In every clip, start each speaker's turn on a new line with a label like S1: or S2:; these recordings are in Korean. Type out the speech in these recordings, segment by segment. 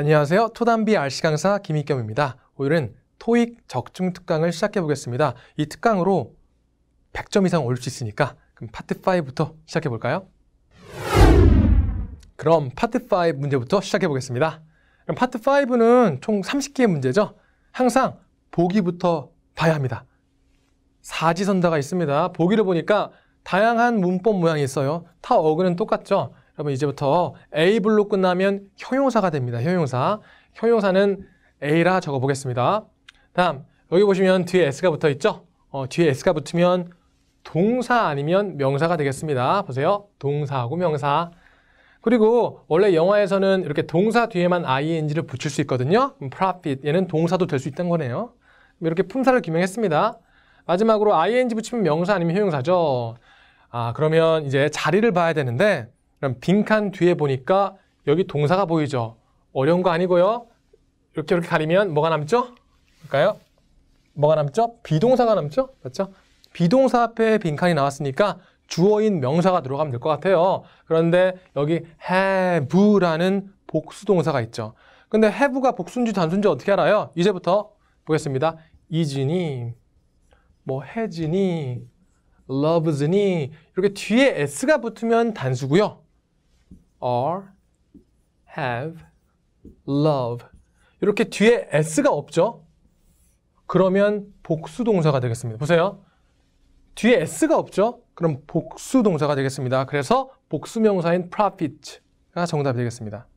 S1: 안녕하세요. 토단비 RC 강사 김익겸입니다. 오늘은 토익 적중 특강을 시작해 보겠습니다. 이 특강으로 100점 이상 올릴 수 있으니까 그럼 파트 5부터 시작해 볼까요? 그럼 파트 5 문제부터 시작해 보겠습니다. 그럼 파트 5는 총 30개의 문제죠. 항상 보기부터 봐야 합니다. 사지선다가 있습니다. 보기를 보니까 다양한 문법 모양이 있어요. 타어그는 똑같죠. 여러분 이제부터 able로 끝나면 형용사가 됩니다. 형용사. 형용사는 a라 적어보겠습니다. 다음 여기 보시면 뒤에 s가 붙어 있죠? 어, 뒤에 s가 붙으면 동사 아니면 명사가 되겠습니다. 보세요. 동사하고 명사. 그리고 원래 영화에서는 이렇게 동사 뒤에만 ing를 붙일 수 있거든요. profit 얘는 동사도 될 수 있다는 거네요. 이렇게 품사를 규명했습니다. 마지막으로 ing 붙이면 명사 아니면 형용사죠. 아 그러면 이제 자리를 봐야 되는데 그럼 빈칸 뒤에 보니까 여기 동사가 보이죠? 어려운 거 아니고요. 이렇게 이렇게 가리면 뭐가 남죠? 볼까요? 뭐가 남죠? 비동사가 남죠? 맞죠? 비동사 앞에 빈칸이 나왔으니까 주어인 명사가 들어가면 될 것 같아요. 그런데 여기 have라는 복수동사가 있죠. 근데 have가 복수인지 단수인지 어떻게 알아요? 이제부터 보겠습니다. 이진이, 뭐 혜진이, loves니 이렇게 뒤에 s가 붙으면 단수고요. are, have, love 이렇게 뒤에 s가 없죠? 그러면 복수 동사가 되겠습니다. 보세요. 뒤에 s가 없죠? 그럼 복수 동사가 되겠습니다. 그래서 복수 명사인 profit가 정답이 되겠습니다.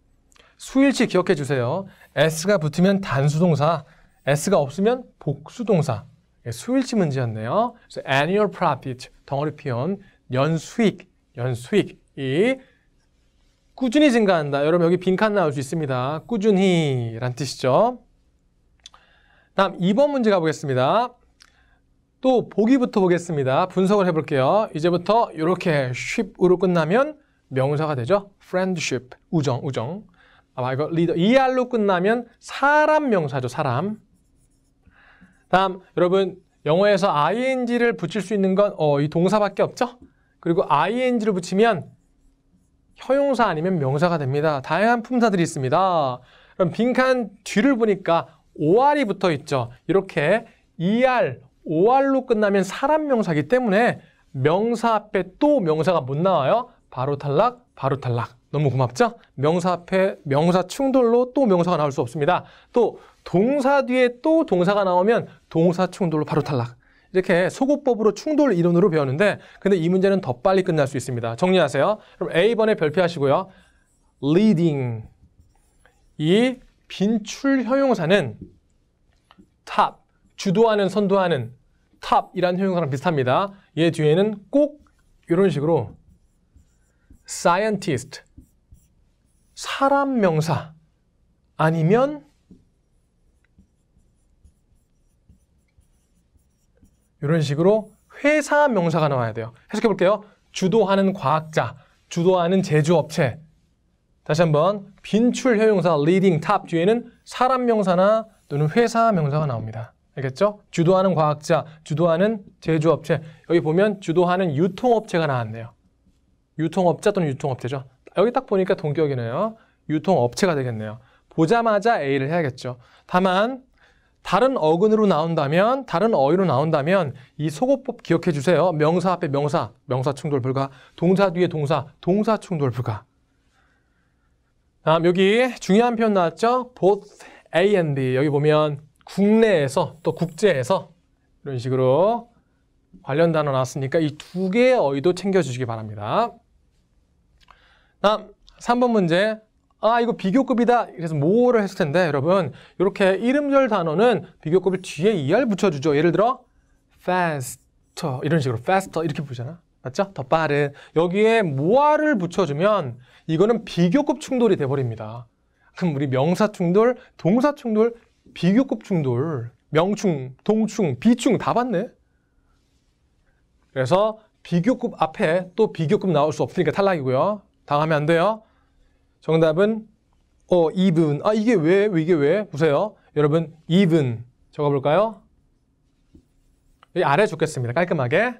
S1: 수일치 기억해 주세요. s가 붙으면 단수 동사, s가 없으면 복수 동사. 예, 수일치 문제였네요. 그래서 annual profit, 덩어리 표현, 연수익, 연수익이 꾸준히 증가한다. 여러분 여기 빈칸 나올 수 있습니다. 꾸준히 란 뜻이죠. 다음 2번 문제 가보겠습니다. 또 보기부터 보겠습니다. 분석을 해볼게요. 이제부터 이렇게 ship으로 끝나면 명사가 되죠. friendship, 우정, 우정. 아마 이거 리더, er로 끝나면 사람 명사죠, 사람. 다음, 여러분 영어에서 ing를 붙일 수 있는 건 어, 이 동사밖에 없죠? 그리고 ing를 붙이면 형용사 아니면 명사가 됩니다. 다양한 품사들이 있습니다. 그럼 빈칸 뒤를 보니까 OR이 붙어 있죠. 이렇게 ER, OR로 끝나면 사람 명사기 이 때문에 명사 앞에 또 명사가 못 나와요. 바로 탈락, 바로 탈락. 너무 고맙죠? 명사 앞에 명사 충돌로 또 명사가 나올 수 없습니다. 또 동사 뒤에 또 동사가 나오면 동사 충돌로 바로 탈락. 이렇게 소고법으로 충돌 이론으로 배웠는데 근데 이 문제는 더 빨리 끝날 수 있습니다. 정리하세요. 그럼 A번에 별표하시고요. leading 이 빈출 형용사는 top 주도하는 선도하는 top이라는 형용사랑 비슷합니다. 얘 뒤에는 꼭 이런 식으로 scientist 사람 명사 아니면 이런 식으로 회사 명사가 나와야 돼요. 해석해 볼게요. 주도하는 과학자, 주도하는 제조업체. 다시 한번 빈출 형용사 leading top 뒤에는 사람 명사나 또는 회사 명사가 나옵니다. 알겠죠? 주도하는 과학자, 주도하는 제조업체. 여기 보면 주도하는 유통업체가 나왔네요. 유통업자 또는 유통업체죠. 여기 딱 보니까 동격이네요. 유통업체가 되겠네요. 보자마자 A를 해야겠죠. 다만 다른 어근으로 나온다면 다른 어휘로 나온다면 이속옷법 기억해 주세요. 명사 앞에 명사, 명사 충돌 불가. 동사 뒤에 동사, 동사 충돌 불가. 다음 여기 중요한 표현 나왔죠? both A and B. 여기 보면 국내에서 또 국제에서 이런 식으로 관련 단어 나왔으니까 이 두 개의 어휘도 챙겨 주시기 바랍니다. 다음 3번 문제 아 이거 비교급이다 그래서 뭐를 했을 텐데 여러분 이렇게 이름절 단어는 비교급을 뒤에 er 붙여주죠 예를 들어 faster 이런 식으로 faster 이렇게 보잖아 맞죠? 더 빠른 여기에 모아를 붙여주면 이거는 비교급 충돌이 돼버립니다 그럼 우리 명사 충돌, 동사 충돌, 비교급 충돌 명충, 동충, 비충 다 봤네 그래서 비교급 앞에 또 비교급 나올 수 없으니까 탈락이고요 당하면 안 돼요 정답은 어, even. 아, 이게 왜? 이게 왜? 보세요. 여러분, even 적어볼까요? 여기 아래 적겠습니다. 깔끔하게.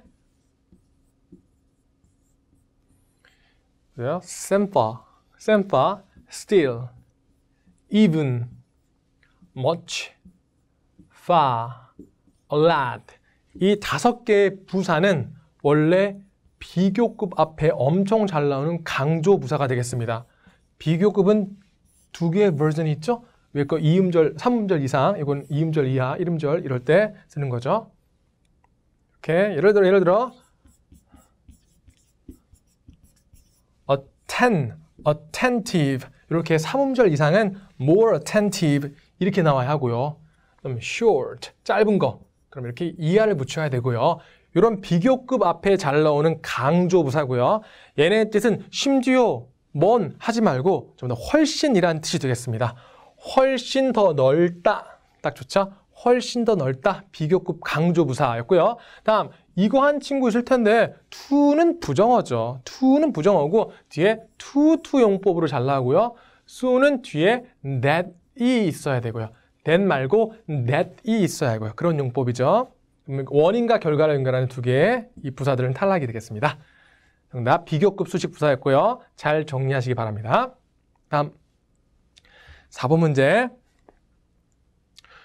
S1: 그래요? sample, sample, still, even, much, far, a lot. 이 다섯 개의 부사는 원래 비교급 앞에 엄청 잘 나오는 강조 부사가 되겠습니다. 비교급은 두 개의 버전이 있죠. 왜에거 2음절, 3음절 이상, 이건 2음절 이하, 1음절 이럴 때 쓰는 거죠. 이렇게 예를 들어 예를 들어 attend, attentive 이렇게 3음절 이상은 more attentive 이렇게 나와야 하고요. 그럼 short, 짧은 거. 그럼 이렇게 이하를 붙여야 되고요. 이런 비교급 앞에 잘 나오는 강조 부사고요. 얘네 뜻은 심지어 먼 하지 말고 좀 더 훨씬이라는 뜻이 되겠습니다. 훨씬 더 넓다. 딱 좋죠? 훨씬 더 넓다. 비교급 강조부사였고요. 다음, 이거 한 친구 있을 텐데 to는 부정어죠. to는 부정어고 뒤에 to, to 용법으로 잘 나오고요. so는 뒤에 that이 있어야 되고요. that 말고 that이 있어야 하고요. 그런 용법이죠. 원인과 결과를 연결하는 두 개의 이 부사들은 탈락이 되겠습니다. 정답 비교급 수식 부사였고요. 잘 정리하시기 바랍니다. 다음 4번 문제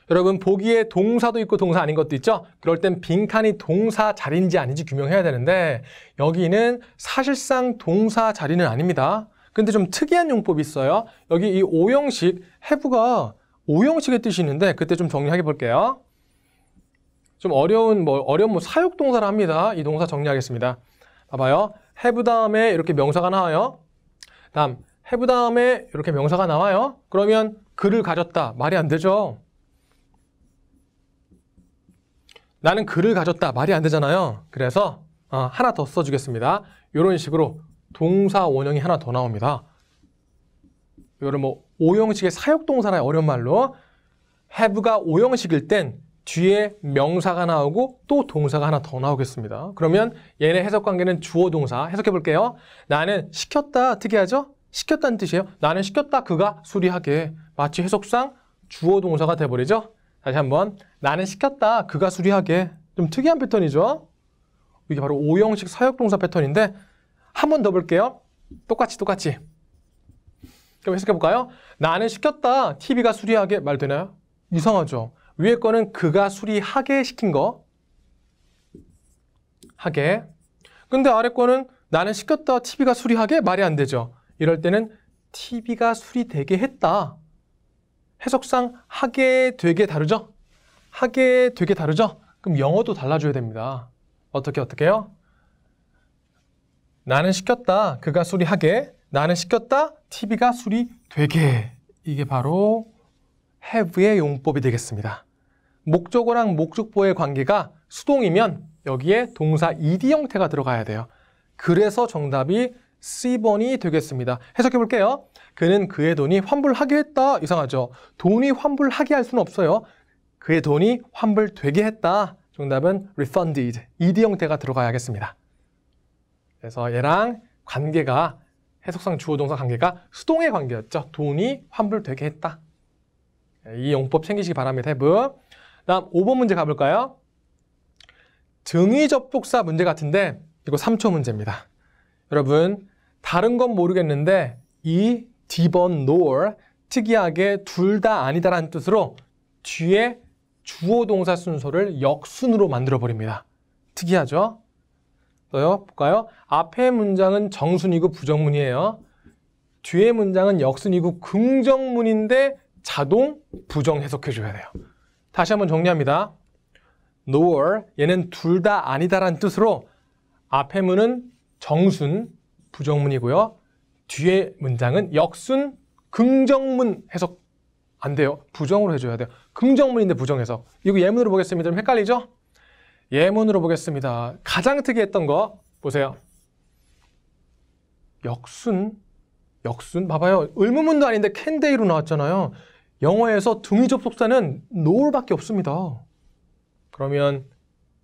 S1: 여러분 보기에 동사도 있고 동사 아닌 것도 있죠? 그럴 땐 빈칸이 동사 자리인지 아닌지 규명해야 되는데 여기는 사실상 동사 자리는 아닙니다. 근데 좀 특이한 용법이 있어요. 여기 이5형식 해부가 5형식의 뜻이 있는데 그때 좀 정리하게 볼게요. 좀 어려운 뭐 어려운 뭐 사육동사를 합니다. 이 동사 정리하겠습니다. 봐봐요. have 다음에 이렇게 명사가 나와요. 다음 have 다음에 이렇게 명사가 나와요. 그러면 글을 가졌다. 말이 안 되죠. 나는 글을 가졌다. 말이 안 되잖아요. 그래서 어, 하나 더 써주겠습니다. 이런 식으로 동사 원형이 하나 더 나옵니다. 이거를 뭐 오형식의 사역동사나 어려운 말로 have가 오형식일 땐 뒤에 명사가 나오고 또 동사가 하나 더 나오겠습니다. 그러면 얘네 해석 관계는 주어 동사 해석해 볼게요. 나는 시켰다 특이하죠? 시켰다는 뜻이에요. 나는 시켰다 그가 수리하게 마치 해석상 주어 동사가 돼버리죠. 다시 한번 나는 시켰다 그가 수리하게 좀 특이한 패턴이죠. 이게 바로 오형식 사역동사 패턴인데 한번더 볼게요. 똑같이 똑같이. 그럼 해석해 볼까요? 나는 시켰다 TV가 수리하게 말 되나요? 이상하죠. 위에 거는 그가 수리하게 시킨 거. 하게. 근데 아래 거는 나는 시켰다. TV가 수리하게? 말이 안 되죠. 이럴 때는 TV가 수리되게 했다. 해석상 하게 되게 다르죠? 하게 되게 다르죠? 그럼 영어도 달라줘야 됩니다. 어떻게 어떻게요? 나는 시켰다. 그가 수리하게. 나는 시켰다. TV가 수리되게. 이게 바로 have의 용법이 되겠습니다. 목적어랑 목적보의 관계가 수동이면 여기에 동사 ed 형태가 들어가야 돼요. 그래서 정답이 C번이 되겠습니다. 해석해 볼게요. 그는 그의 돈이 환불하게 했다. 이상하죠? 돈이 환불하게 할 수는 없어요. 그의 돈이 환불되게 했다. 정답은 refunded, ed 형태가 들어가야겠습니다. 그래서 얘랑 관계가 해석상 주어동사 관계가 수동의 관계였죠. 돈이 환불되게 했다. 이 용법 챙기시기 바랍니다. 해브. 다음 5번 문제 가볼까요? 등위접속사 문제 같은데 이거 3초 문제입니다. 여러분 다른 건 모르겠는데 이디번 nor 특이하게 둘 다 아니다라는 뜻으로 뒤에 주어 동사 순서를 역순으로 만들어 버립니다. 특이하죠? 또요 볼까요? 앞에 문장은 정순이고 부정문이에요. 뒤에 문장은 역순이고 긍정문인데 자동 부정 해석해 줘야 돼요. 다시 한번 정리합니다. nor 얘는 둘 다아니다라는 뜻으로 앞에 문은 정순 부정문이고요. 뒤에 문장은 역순 긍정문 해석 안 돼요. 부정으로 해줘야 돼요. 긍정문인데 부정해석. 이거 예문으로 보겠습니다. 좀 헷갈리죠? 예문으로 보겠습니다. 가장 특이했던 거 보세요. 역순, 역순 봐봐요. 의문문도 아닌데 캔데이로 나왔잖아요. 영어에서 등위 접속사는 no밖에 없습니다. 그러면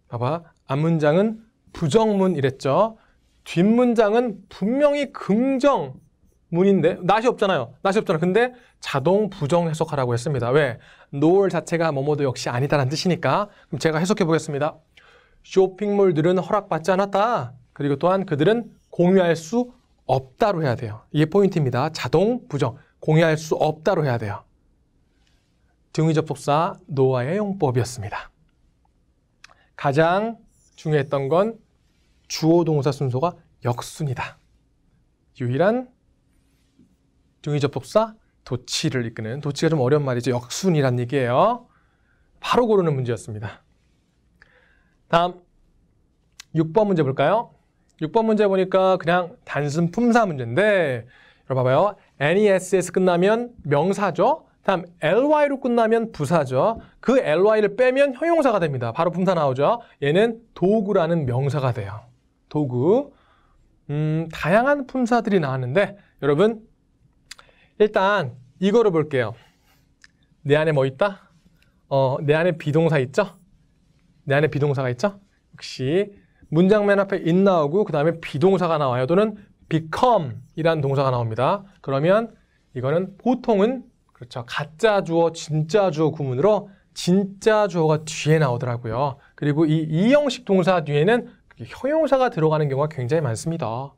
S1: 봐봐. 앞문장은 부정문이랬죠. 뒷문장은 분명히 긍정 문인데 낯이 없잖아요. 낯이 없잖아. 요 근데 자동 부정 해석하라고 했습니다. 왜? 노을 자체가 뭐뭐도 역시 아니다라는 뜻이니까. 그럼 제가 해석해 보겠습니다. 쇼핑몰들은 허락받지 않았다. 그리고 또한 그들은 공유할 수 없다로 해야 돼요. 이게 포인트입니다. 자동 부정. 공유할 수 없다로 해야 돼요. 등위접속사 노아의 용법이었습니다. 가장 중요했던 건 주어 동사 순서가 역순이다. 유일한 등위접속사 도치를 이끄는 도치가 좀 어려운 말이죠. 역순이란 얘기예요. 바로 고르는 문제였습니다. 다음 6번 문제 볼까요? 6번 문제 보니까 그냥 단순 품사 문제인데 여러분 봐봐요. NESS 끝나면 명사죠. 다음 ly로 끝나면 부사죠. 그 ly를 빼면 형용사가 됩니다. 바로 분사 나오죠. 얘는 도구라는 명사가 돼요. 도구. 음, 다양한 품사들이 나왔는데 여러분 일단 이거를 볼게요. 내 안에 뭐 있다? 어, 내 안에 비동사 있죠? 내 안에 비동사가 있죠? 혹시 문장 맨 앞에 in 나오고 그 다음에 비동사가 나와요. 또는 become이란 동사가 나옵니다. 그러면 이거는 보통은 그렇죠. 가짜 주어, 진짜 주어 구문으로 진짜 주어가 뒤에 나오더라고요. 그리고 이 이형식 동사 뒤에는 형용사가 들어가는 경우가 굉장히 많습니다.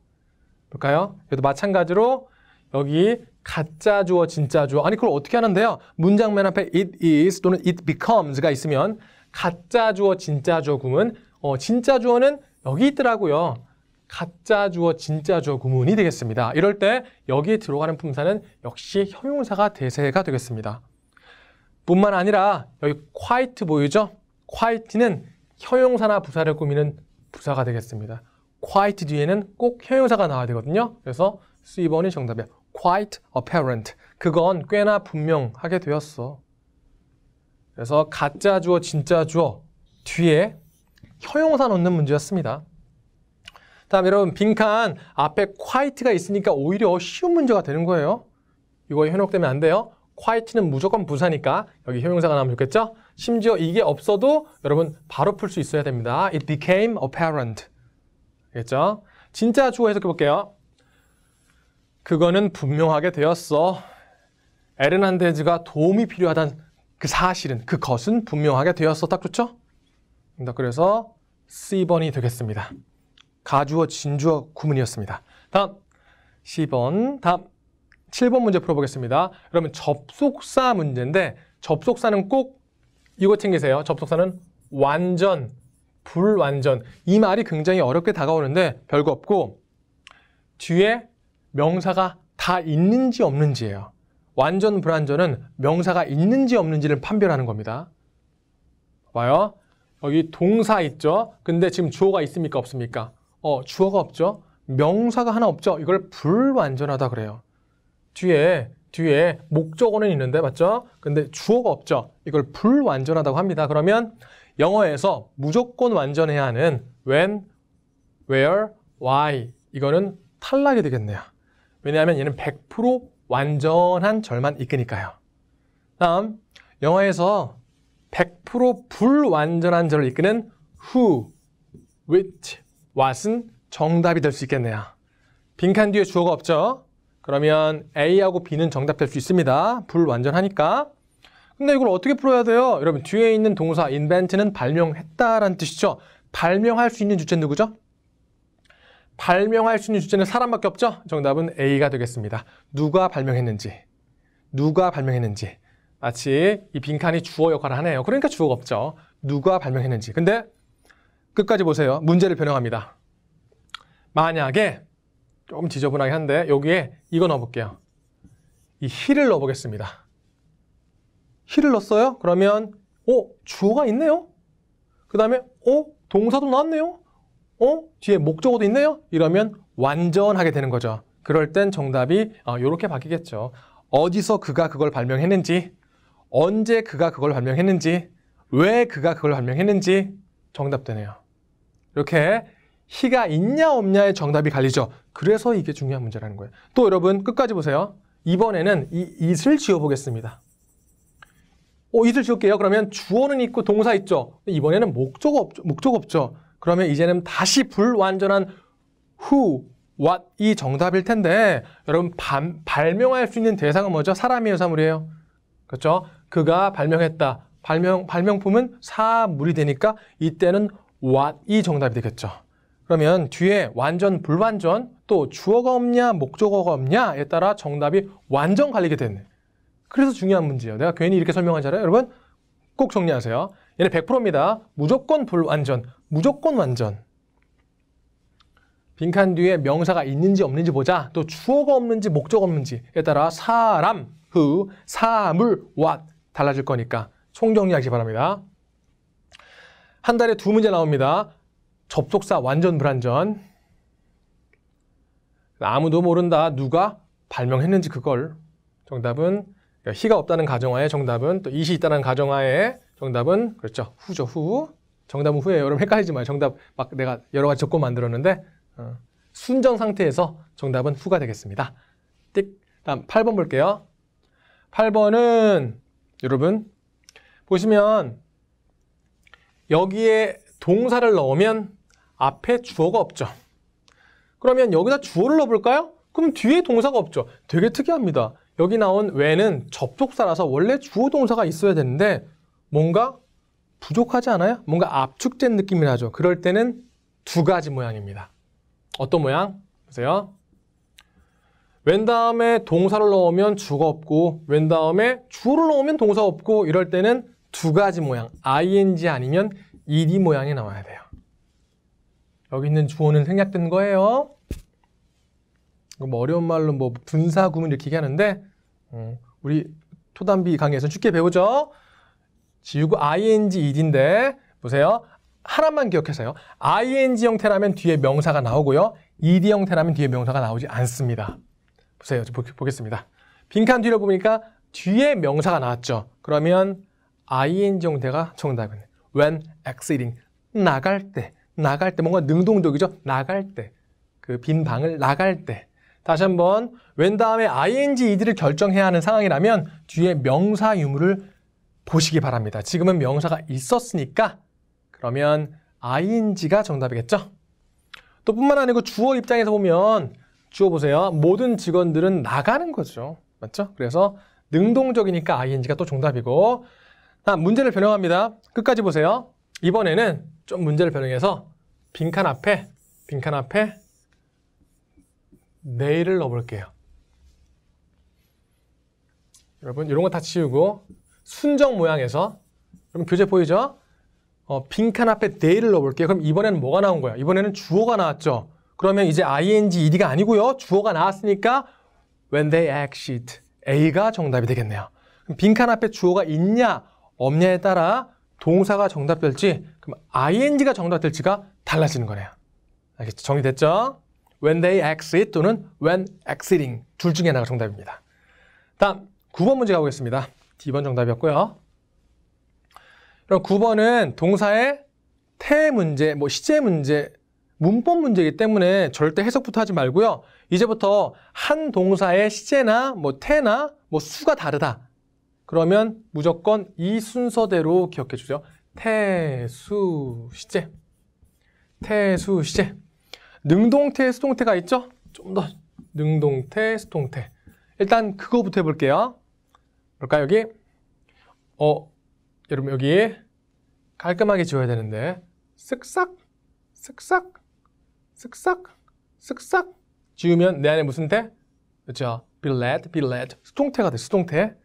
S1: 볼까요? 그래도 마찬가지로 여기 가짜 주어, 진짜 주어. 아니, 그걸 어떻게 하는데요? 문장면 앞에 it is 또는 it becomes가 있으면 가짜 주어, 진짜 주어 구문. 어, 진짜 주어는 여기 있더라고요. 가짜 주어, 진짜 주어 구문이 되겠습니다. 이럴 때 여기에 들어가는 품사는 역시 형용사가 대세가 되겠습니다. 뿐만 아니라 여기 quite 보이죠? q u i e 는 형용사나 부사를 꾸미는 부사가 되겠습니다. quite 뒤에는 꼭 형용사가 나와야 되거든요. 그래서 C번이 정답이야. quite apparent. 그건 꽤나 분명하게 되었어. 그래서 가짜 주어, 진짜 주어 뒤에 형용사 넣는 문제였습니다. 다음 여러분 빈칸 앞에 q u i e 가 있으니까 오히려 쉬운 문제가 되는 거예요. 이거 현혹되면 안 돼요. q u i e 는 무조건 부사니까 여기 형용사가 나오면 좋겠죠? 심지어 이게 없어도 여러분 바로 풀 수 있어야 됩니다. It became apparent. 알겠죠? 진짜 주어 해석해 볼게요. 그거는 분명하게 되었어. 에르난데즈가 도움이 필요하단 그 사실은, 그것은 분명하게 되었어. 딱 좋죠? 그래서 C번이 되겠습니다. 가주어, 진주어 구문이었습니다. 다음 10번, 다음 7번 문제 풀어보겠습니다. 그러면 접속사 문제인데 접속사는 꼭 이거 챙기세요. 접속사는 완전, 불완전 이 말이 굉장히 어렵게 다가오는데 별거 없고 뒤에 명사가 다 있는지 없는지예요. 완전 불완전은 명사가 있는지 없는지를 판별하는 겁니다. 봐요. 여기 동사 있죠? 근데 지금 주어가 있습니까? 없습니까? 어, 주어가 없죠. 명사가 하나 없죠. 이걸 불완전하다 그래요. 뒤에 뒤에 목적어는 있는데 맞죠? 근데 주어가 없죠. 이걸 불완전하다고 합니다. 그러면 영어에서 무조건 완전해야 하는 when, where, why 이거는 탈락이 되겠네요. 왜냐하면 얘는 100% 완전한 절만 이끄니까요. 다음 영어에서 100% 불완전한 절을 이끄는 who, which, what은 정답이 될 수 있겠네요. 빈칸 뒤에 주어가 없죠? 그러면 A하고 B는 정답 될 수 있습니다. 불완전하니까. 근데 이걸 어떻게 풀어야 돼요? 여러분 뒤에 있는 동사 invent는 발명했다라는 뜻이죠. 발명할 수 있는 주체는 누구죠? 발명할 수 있는 주체는 사람밖에 없죠? 정답은 A가 되겠습니다. 누가 발명했는지, 누가 발명했는지. 마치 이 빈칸이 주어 역할을 하네요. 그러니까 주어가 없죠. 누가 발명했는지. 근데 끝까지 보세요. 문제를 변형합니다. 만약에 조금 지저분하게 한데 여기에 이거 넣어볼게요. 이 힐을 넣어보겠습니다. 힐을 넣었어요? 그러면 어? 주어가 있네요? 그 다음에 어? 동사도 나왔네요? 어? 뒤에 목적어도 있네요? 이러면 완전하게 되는 거죠. 그럴 땐 정답이 이렇게 어, 바뀌겠죠. 어디서 그가 그걸 발명했는지, 언제 그가 그걸 발명했는지, 왜 그가 그걸 발명했는지 정답 되네요. 이렇게 희가 있냐 없냐의 정답이 갈리죠. 그래서 이게 중요한 문제라는 거예요. 또 여러분 끝까지 보세요. 이번에는 이 it을 지어보겠습니다. 어, it을 지울게요. 그러면 주어는 있고 동사 있죠. 이번에는 목적 없죠. 목적 없죠. 그러면 이제는 다시 불완전한 who, what이 정답일 텐데 여러분 반, 발명할 수 있는 대상은 뭐죠? 사람이에요, 사물이에요? 그렇죠? 그가 발명했다. 발명, 발명품은 사물이 되니까 이때는 what이 정답이 되겠죠. 그러면 뒤에 완전, 불완전, 또 주어가 없냐, 목적어가 없냐에 따라 정답이 완전 갈리게 되네. 그래서 중요한 문제예요. 내가 괜히 이렇게 설명하잖아요. 여러분 꼭 정리하세요. 얘네 100%입니다. 무조건 불완전, 무조건 완전. 빈칸 뒤에 명사가 있는지 없는지 보자. 또 주어가 없는지 목적 없는지에 따라 사람, w 사물, what 달라질 거니까 총정리하시기 바랍니다. 한 달에 두 문제 나옵니다. 접속사 완전 불완전. 아무도 모른다. 누가 발명했는지 그걸. 정답은 희가 없다는 가정하에 정답은 또 이시 있다는 가정하에 정답은 그렇죠. 후죠. 후. 정답은 후예요. 여러분 헷갈리지 마요. 정답 막 내가 여러 가지 조건 만들었는데 어, 순정 상태에서 정답은 후가 되겠습니다. 띡. 다음 8번 볼게요. 8번은 여러분 보시면 여기에 동사를 넣으면 앞에 주어가 없죠. 그러면 여기다 주어를 넣어볼까요? 그럼 뒤에 동사가 없죠. 되게 특이합니다. 여기 나온 왜는 접속사라서 원래 주어 동사가 있어야 되는데 뭔가 부족하지 않아요? 뭔가 압축된 느낌이 나죠. 그럴 때는 두 가지 모양입니다. 어떤 모양? 보세요. 웬 다음에 동사를 넣으면 주가 없고 웬 다음에 주를 넣으면 동사 없고 이럴 때는 두 가지 모양, ing 아니면 ed 모양이 나와야 돼요. 여기 있는 주어는 생략된 거예요. 뭐 어려운 말로 뭐 분사 구문 이렇게 얘기하는데 음, 우리 토단비 강의에서 쉽게 배우죠. 지우고 ing, ed인데 보세요. 하나만 기억하세요. ing 형태라면 뒤에 명사가 나오고요. ed 형태라면 뒤에 명사가 나오지 않습니다. 보세요. 보, 보겠습니다. 빈칸 뒤로 보니까 뒤에 명사가 나왔죠. 그러면 ing 형태가 정답이네. when exiting 나갈 때 나갈 때 뭔가 능동적이죠. 나갈 때그 빈 방을 나갈 때 다시 한번 웬 다음에 ing ed를 결정해야 하는 상황이라면 뒤에 명사 유무를 보시기 바랍니다. 지금은 명사가 있었으니까 그러면 ing가 정답이겠죠? 또 뿐만 아니고 주어 입장에서 보면 주어 보세요. 모든 직원들은 나가는 거죠. 맞죠? 그래서 능동적이니까 ing가 또 정답이고 아, 문제를 변형합니다. 끝까지 보세요. 이번에는 좀 문제를 변형해서 빈칸 앞에 빈칸 앞에 내일을 넣어볼게요. 여러분 이런 거 다치우고 순정 모양에서 그럼 교재 보이죠? 어, 빈칸 앞에 내일을 넣어볼게요. 그럼 이번에는 뭐가 나온 거야? 이번에는 주어가 나왔죠. 그러면 이제 ing, ed가 아니고요. 주어가 나왔으니까 when they exit, a가 정답이 되겠네요. 그럼 빈칸 앞에 주어가 있냐 없냐에 따라 동사가 정답될지 그럼 ing가 정답될지가 달라지는 거네요. 알겠죠? 정리됐죠? when they exit 또는 when exiting 둘 중에 하나가 정답입니다. 다음 9번 문제 가보겠습니다. D번 정답이었고요. 그럼 9번은 동사의 태 문제, 뭐 시제 문제, 문법 문제이기 때문에 절대 해석부터 하지 말고요. 이제부터 한 동사의 시제나 뭐 태나 뭐 수가 다르다. 그러면 무조건 이 순서대로 기억해 주죠. 태수시제. 태수시제. 능동태, 수동태가 있죠? 좀 더 능동태, 수동태. 일단 그거부터 해볼게요. 볼까 요 여기? 어, 여러분 여기 깔끔하게 지워야 되는데 쓱싹, 쓱싹, 쓱싹, 쓱싹 지우면 내 안에 무슨 태? 그렇죠? 빌렛, 빌렛, 수동태가 돼, 수동태.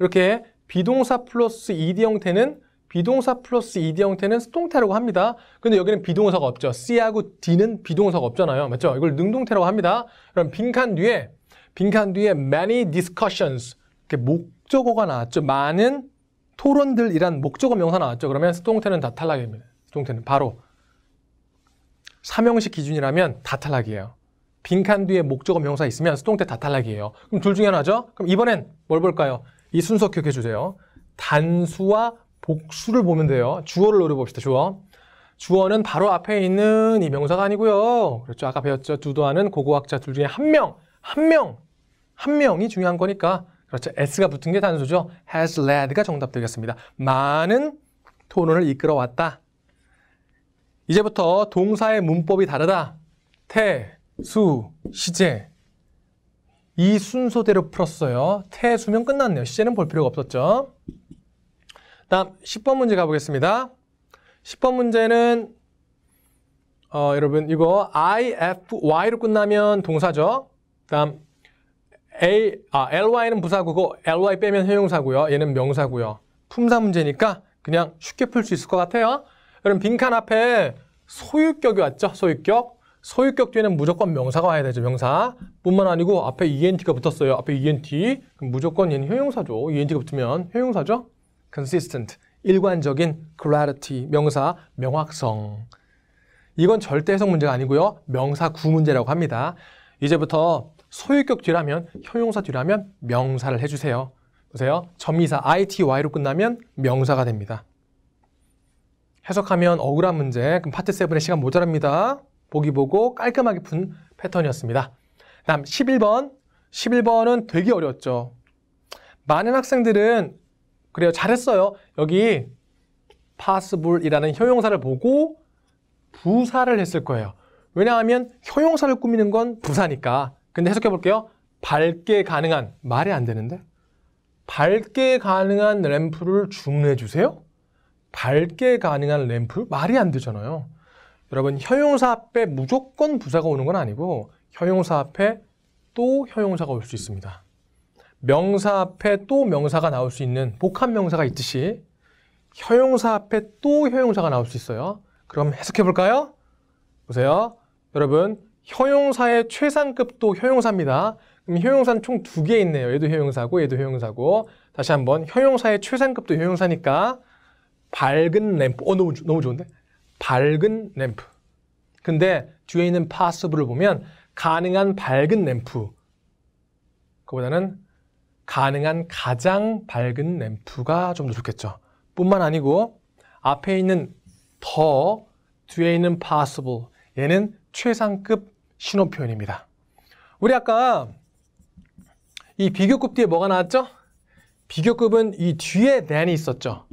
S1: 이렇게 비동사 플러스 ed 형태는 비동사 플러스 ed 형태는 수동태라고 합니다. 근데 여기는 비동사가 없죠. c하고 d는 비동사가 없잖아요. 맞죠? 이걸 능동태라고 합니다. 그럼 빈칸 뒤에 빈칸 뒤에 many discussions 이렇게 목적어가 나왔죠. 많은 토론들이란 목적어 명사 나왔죠. 그러면 수동태는 다 탈락입니다. 수동태는 바로 삼형식 기준이라면 다 탈락이에요. 빈칸 뒤에 목적어 명사 있으면 수동태 다 탈락이에요. 그럼 둘 중에 하나죠? 그럼 이번엔 뭘 볼까요? 이 순서 기억해 주세요. 단수와 복수를 보면 돼요. 주어를 노려봅시다. 주어. 주어는 바로 앞에 있는 이 명사가 아니고요. 그렇죠. 아까 배웠죠. 두도하는 고고학자 둘 중에 한 명, 한 명, 한 명이 중요한 거니까. 그렇죠. s가 붙은 게 단수죠. has led가 정답 되겠습니다. 많은 토론을 이끌어왔다. 이제부터 동사의 문법이 다르다. 태, 수, 시제, 이 순서대로 풀었어요. 태수면 끝났네요. 시제는 볼 필요가 없었죠. 다음 10번 문제 가보겠습니다. 10번 문제는 어, 여러분 이거 IFY로 끝나면 동사죠. 다음 A, 아, LY는 부사구고 LY 빼면 형용사고요. 얘는 명사고요. 품사 문제니까 그냥 쉽게 풀 수 있을 것 같아요. 여러분 빈칸 앞에 소유격이 왔죠. 소유격. 소유격 뒤에는 무조건 명사가 와야 되죠. 명사뿐만 아니고 앞에 ent가 붙었어요. 앞에 ent 그럼 무조건 얘는 형용사죠. ent가 붙으면 형용사죠. consistent 일관적인 clarity 명사 명확성 이건 절대 해석 문제가 아니고요. 명사 구문제라고 합니다. 이제부터 소유격 뒤라면 형용사 뒤라면 명사를 해주세요. 보세요. 점이사 ITY로 끝나면 명사가 됩니다. 해석하면 억울한 문제. 그럼 파트 7의 시간 모자랍니다. 보기 보고 깔끔하게 푼 패턴이었습니다. 다음 11번. 11번은 되게 어려웠죠. 많은 학생들은 그래요. 잘했어요. 여기 possible이라는 효용사를 보고 부사를 했을 거예요. 왜냐하면 효용사를 꾸미는 건 부사니까. 근데 해석해 볼게요. 밝게 가능한 말이 안 되는데 밝게 가능한 램프를 주문해 주세요. 밝게 가능한 램프 말이 안 되잖아요. 여러분 형용사 앞에 무조건 부사가 오는 건 아니고 형용사 앞에 또 형용사가 올 수 있습니다. 명사 앞에 또 명사가 나올 수 있는 복합 명사가 있듯이 형용사 앞에 또 형용사가 나올 수 있어요. 그럼 해석해 볼까요? 보세요. 여러분 형용사의 최상급도 형용사입니다. 그럼 형용사는 총 두 개 있네요. 얘도 형용사고 얘도 형용사고 다시 한번 형용사의 최상급도 형용사니까 밝은 램프 어 너무, 너무 좋은데 밝은 램프. 근데 뒤에 있는 possible을 보면 가능한 밝은 램프. 그보다는 가능한 가장 밝은 램프가 좀 더 좋겠죠. 뿐만 아니고 앞에 있는 더 뒤에 있는 possible 얘는 최상급 신호 표현입니다. 우리 아까 이 비교급 뒤에 뭐가 나왔죠? 비교급은 이 뒤에 than이 있었죠.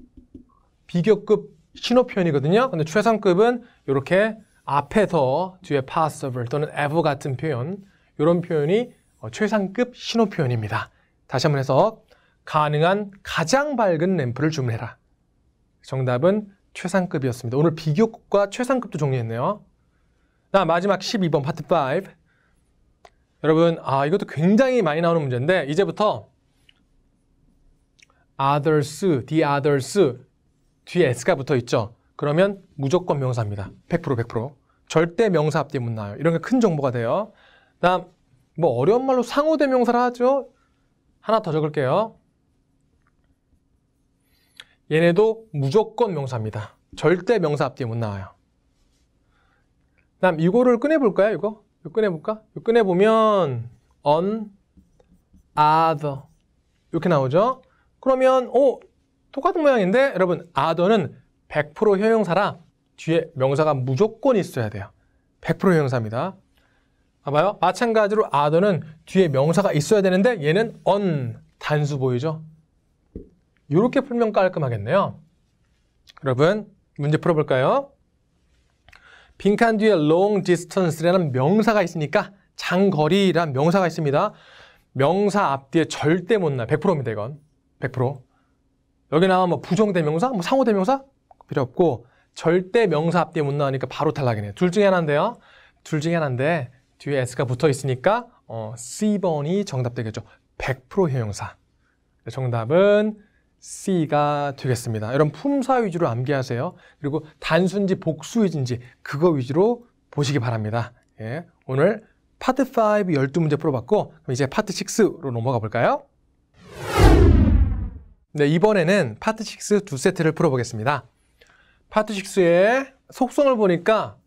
S1: 비교급 신호 표현이거든요. 근데 최상급은 이렇게 앞에서 뒤에 passable 또는 ever 같은 표현 이런 표현이 어, 최상급 신호 표현입니다. 다시 한번 해서 가능한 가장 밝은 램프를 주문해라. 정답은 최상급이었습니다. 오늘 비교급과 최상급도 정리했네요. 자, 마지막 12번 파트 5. 여러분 아 이것도 굉장히 많이 나오는 문제인데 이제부터 others, the others 뒤에 s가 붙어 있죠. 그러면 무조건 명사입니다. 100% 100%. 절대 명사 앞뒤 에못 나요. 와 이런 게 큰 정보가 돼요. 다음 뭐 어려운 말로 상호대명사라 하죠. 하나 더 적을게요. 얘네도 무조건 명사입니다. 절대 명사 앞뒤에 못 나와요. 다음 이거를 꺼내볼까요? 이거? 이거 꺼내볼까? 이거 꺼내보면 on, other 이렇게 나오죠? 그러면 어? 똑같은 모양인데 여러분 아더는 100%효용사라 뒤에 명사가 무조건 있어야 돼요. 100%효용사입니다 봐봐요. 마찬가지로 아더는 뒤에 명사가 있어야 되는데 얘는 on 단수 보이죠? 이렇게 풀면 깔끔하겠네요. 여러분 문제 풀어볼까요? 빈칸 뒤에 long distance라는 명사가 있으니까 장거리란 명사가 있습니다. 명사 앞뒤에 절대 못 나. 100%입니다, 이건. 100%. 여기 나와 뭐 부정대명사, 뭐 상호대명사 필요 없고 절대 명사 앞뒤에 못 나오니까 바로 탈락이네요. 둘 중에 하나인데요. 둘 중에 하나인데 뒤에 s가 붙어 있으니까 어, C번이 정답 되겠죠. 100% 형용사. 네, 정답은 C가 되겠습니다. 이런 품사 위주로 암기하세요. 그리고 단순지 복수위주인지 그거 위주로 보시기 바랍니다. 예, 오늘 파트 5 12문제 풀어봤고 그럼 이제 파트 6로 넘어가 볼까요? 네, 이번에는 파트 6 두 세트를 풀어보겠습니다. 파트 6의 속성을 보니까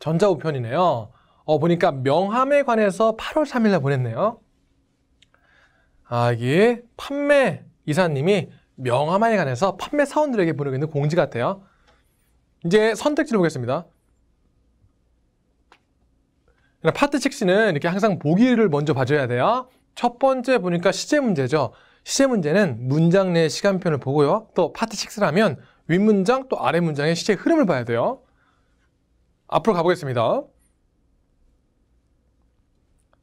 S1: 전자우편이네요. 어, 보니까 명함에 관해서 8월 3일날 보냈네요. 아, 이게 판매 이사님이 명함에 관해서 판매 사원들에게 보내고 있는 공지 같아요. 이제 선택지를 보겠습니다. 그러니까 파트 6는 이렇게 항상 보기를 먼저 봐줘야 돼요. 첫 번째 보니까 시제 문제죠. 시제 문제는 문장 내 시간표를 보고요. 또 파트 6라면 윗문장 또 아래 문장의 시제 흐름을 봐야 돼요. 앞으로 가보겠습니다.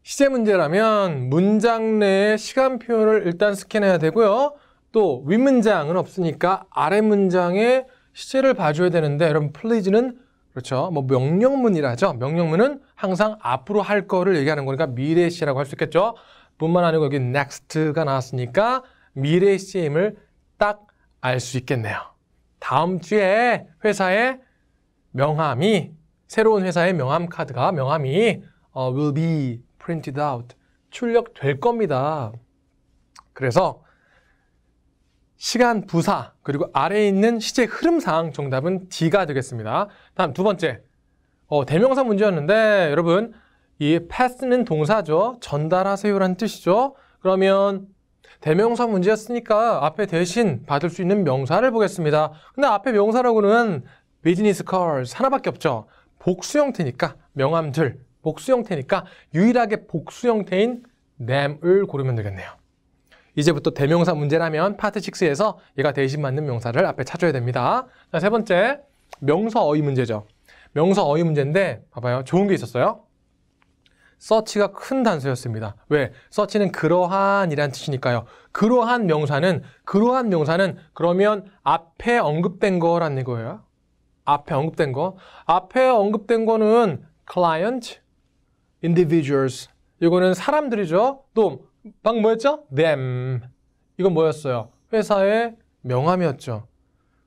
S1: 시제 문제라면 문장 내의 시간 표를 일단 스캔해야 되고요. 또 윗문장은 없으니까 아래 문장의 시제를 봐줘야 되는데 여러분 플리즈는 그렇죠. 뭐 명령문이라죠. 명령문은 항상 앞으로 할 거를 얘기하는 거니까 미래 시라고 할 수 있겠죠. 뿐만 아니고 여기 next가 나왔으니까 미래 의 CM을 딱 알 수 있겠네요. 다음 주에 회사의 명함이 새로운 회사의 명함 카드가 명함이 어, will be printed out 출력될 겁니다. 그래서 시간 부사 그리고 아래에 있는 시제 흐름상 정답은 D가 되겠습니다. 다음 두 번째 어, 대명사 문제였는데 여러분 이 pass는 동사죠. 전달하세요라는 뜻이죠. 그러면 대명사 문제였으니까 앞에 대신 받을 수 있는 명사를 보겠습니다. 근데 앞에 명사라고는 비즈니스 cars 하나밖에 없죠. 복수 형태니까 명함들 복수 형태니까 유일하게 복수 형태인 them을 고르면 되겠네요. 이제부터 대명사 문제라면 파트 6에서 얘가 대신 맞는 명사를 앞에 찾아야 됩니다. 자, 세 번째 명사 어휘 문제죠. 명사 어휘 문제인데 봐봐요. 좋은 게 있었어요. 서치가 큰단서였습니다 왜? 서치는 그러한이란 뜻이니까요. 그러한 명사는 그러한 명사는 그러면 앞에 언급된 거라는거예요 앞에 언급된 거. 앞에 언급된 거는 client, individuals. 이거는 사람들이죠. 또 방금 뭐였죠? them. 이건 뭐였어요? 회사의 명함이었죠.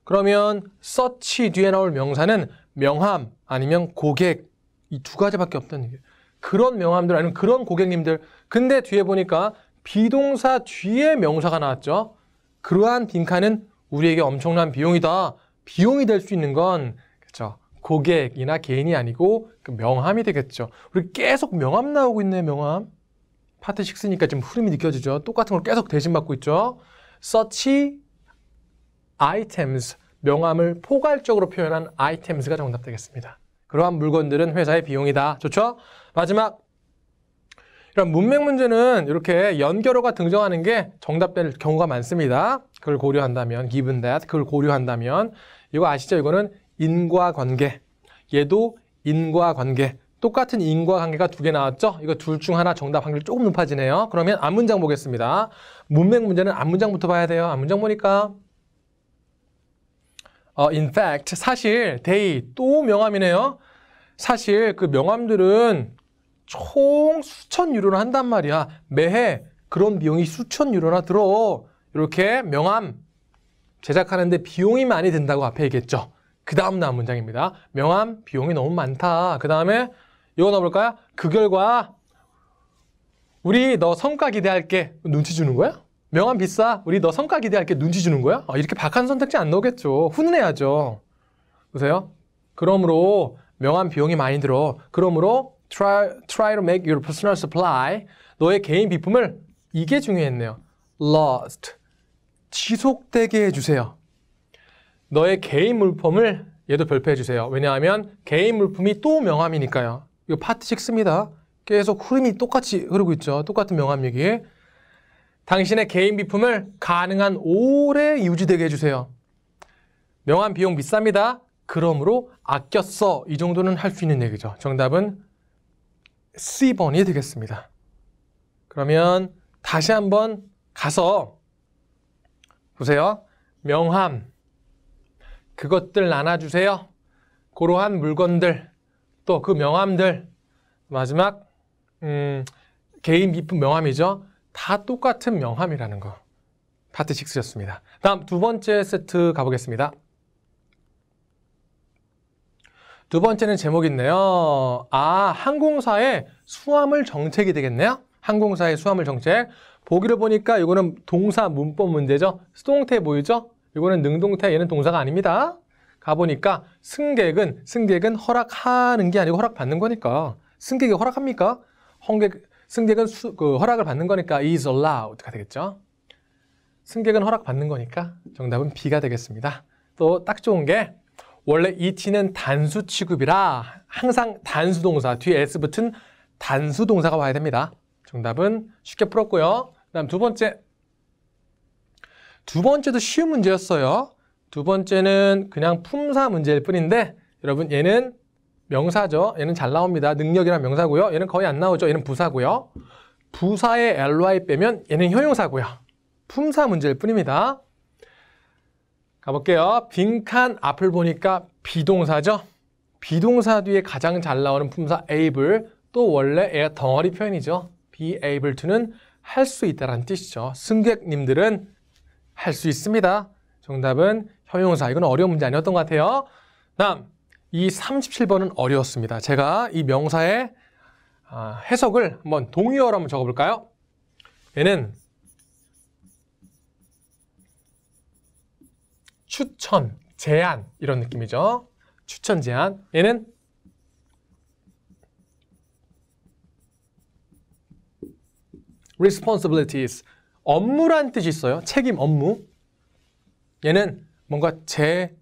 S1: 그러면 서치 뒤에 나올 명사는 명함 아니면 고객 이 두 가지밖에 없다는 얘기예요. 그런 명함들 아니면 그런 고객님들. 근데 뒤에 보니까 비동사 뒤에 명사가 나왔죠. 그러한 빈칸은 우리에게 엄청난 비용이다. 비용이 될 수 있는 건 그렇죠. 고객이나 개인이 아니고 그 명함이 되겠죠. 우리 계속 명함 나오고 있네 명함. 파트 6니까 지금 흐름이 느껴지죠. 똑같은 걸 계속 대신 받고 있죠. such items 명함을 포괄적으로 표현한 items가 정답 되겠습니다. 그러한 물건들은 회사의 비용이다. 좋죠? 마지막 이런 문맥 문제는 이렇게 연결어가 등장하는 게 정답될 경우가 많습니다. 그걸 고려한다면, given that, 그걸 고려한다면 이거 아시죠? 이거는 인과관계. 얘도 인과관계. 똑같은 인과관계가 두 개 나왔죠? 이거 둘 중 하나 정답 확률 이 조금 높아지네요. 그러면 앞문장 보겠습니다. 문맥 문제는 앞문장부터 봐야 돼요. 앞문장 보니까 어, in fact, 사실, they 또 명함이네요. 사실 그 명함들은 총 수천 유로를 한단 말이야. 매해 그런 비용이 수천 유로나 들어. 이렇게 명함 제작하는데 비용이 많이 든다고 앞에 얘기했죠. 그 다음 나온 문장입니다. 명함 비용이 너무 많다. 그 다음에 이거 넣어볼까요? 그 결과 우리 너 성과 기대할게 눈치 주는 거야? 명함 비싸 우리 너 성과 기대할게 눈치 주는 거야? 아, 이렇게 박한 선택지 안넣겠죠 훈훈해야죠. 보세요. 그러므로 명함 비용이 많이 들어. 그러므로 try, try to make your personal supply 너의 개인 비품을 이게 중요했네요. lost 지속되게 해주세요. 너의 개인 물품을 얘도 별표해주세요. 왜냐하면 개인 물품이 또 명함이니까요. 이거 파트식 씁니다. 계속 흐름이 똑같이 흐르고 있죠. 똑같은 명함 얘기. 당신의 개인 비품을 가능한 오래 유지되게 해주세요. 명함 비용 비쌉니다. 그러므로 아꼈어. 이 정도는 할 수 있는 얘기죠. 정답은 C번이 되겠습니다. 그러면 다시 한번 가서 보세요. 명함, 그것들 나눠주세요. 고러한 물건들, 또 그 명함들, 마지막 음, 개인 비품 명함이죠. 다 똑같은 명함이라는 거. 파트 6였습니다. 다음 두 번째 세트 가보겠습니다. 두 번째는 제목이있네요 아, 항공사의 수화물 정책이 되겠네요. 항공사의 수화물 정책. 보기를 보니까 이거는 동사 문법 문제죠. 수동태 보이죠? 이거는 능동태, 얘는 동사가 아닙니다. 가보니까 승객은, 승객은 허락하는 게 아니고 허락받는 거니까. 승객이 허락합니까? 헌객 승객은 수, 그 허락을 받는 거니까 is allowed가 되겠죠. 승객은 허락받는 거니까 정답은 B가 되겠습니다. 또 딱 좋은 게 원래 이치는 단수 취급이라 항상 단수 동사 뒤에 s 붙은 단수 동사가 와야 됩니다. 정답은 쉽게 풀었고요. 그다음 두 번째 두 번째도 쉬운 문제였어요. 두 번째는 그냥 품사 문제일 뿐인데 여러분 얘는 명사죠. 얘는 잘 나옵니다. 능력이란 명사고요. 얘는 거의 안 나오죠. 얘는 부사고요. 부사의 ly 빼면 얘는 효용사고요 품사 문제일 뿐입니다. 가볼게요. 빈칸 앞을 보니까 비동사죠? 비동사 뒤에 가장 잘 나오는 품사 able 또 원래 에어 덩어리 표현이죠. be able to는 할 수 있다라는 뜻이죠. 승객님들은 할 수 있습니다. 정답은 형용사. 이건 어려운 문제 아니었던 것 같아요. 다음, 이 37번은 어려웠습니다. 제가 이 명사의 아, 해석을 한번 동의어로 한번 적어볼까요? 얘는 추천, 제안 이런 느낌이죠. 추천, 제안. 얘는 responsibilities 업무란 뜻이 있어요. 책임 업무. 얘는 뭔가 제한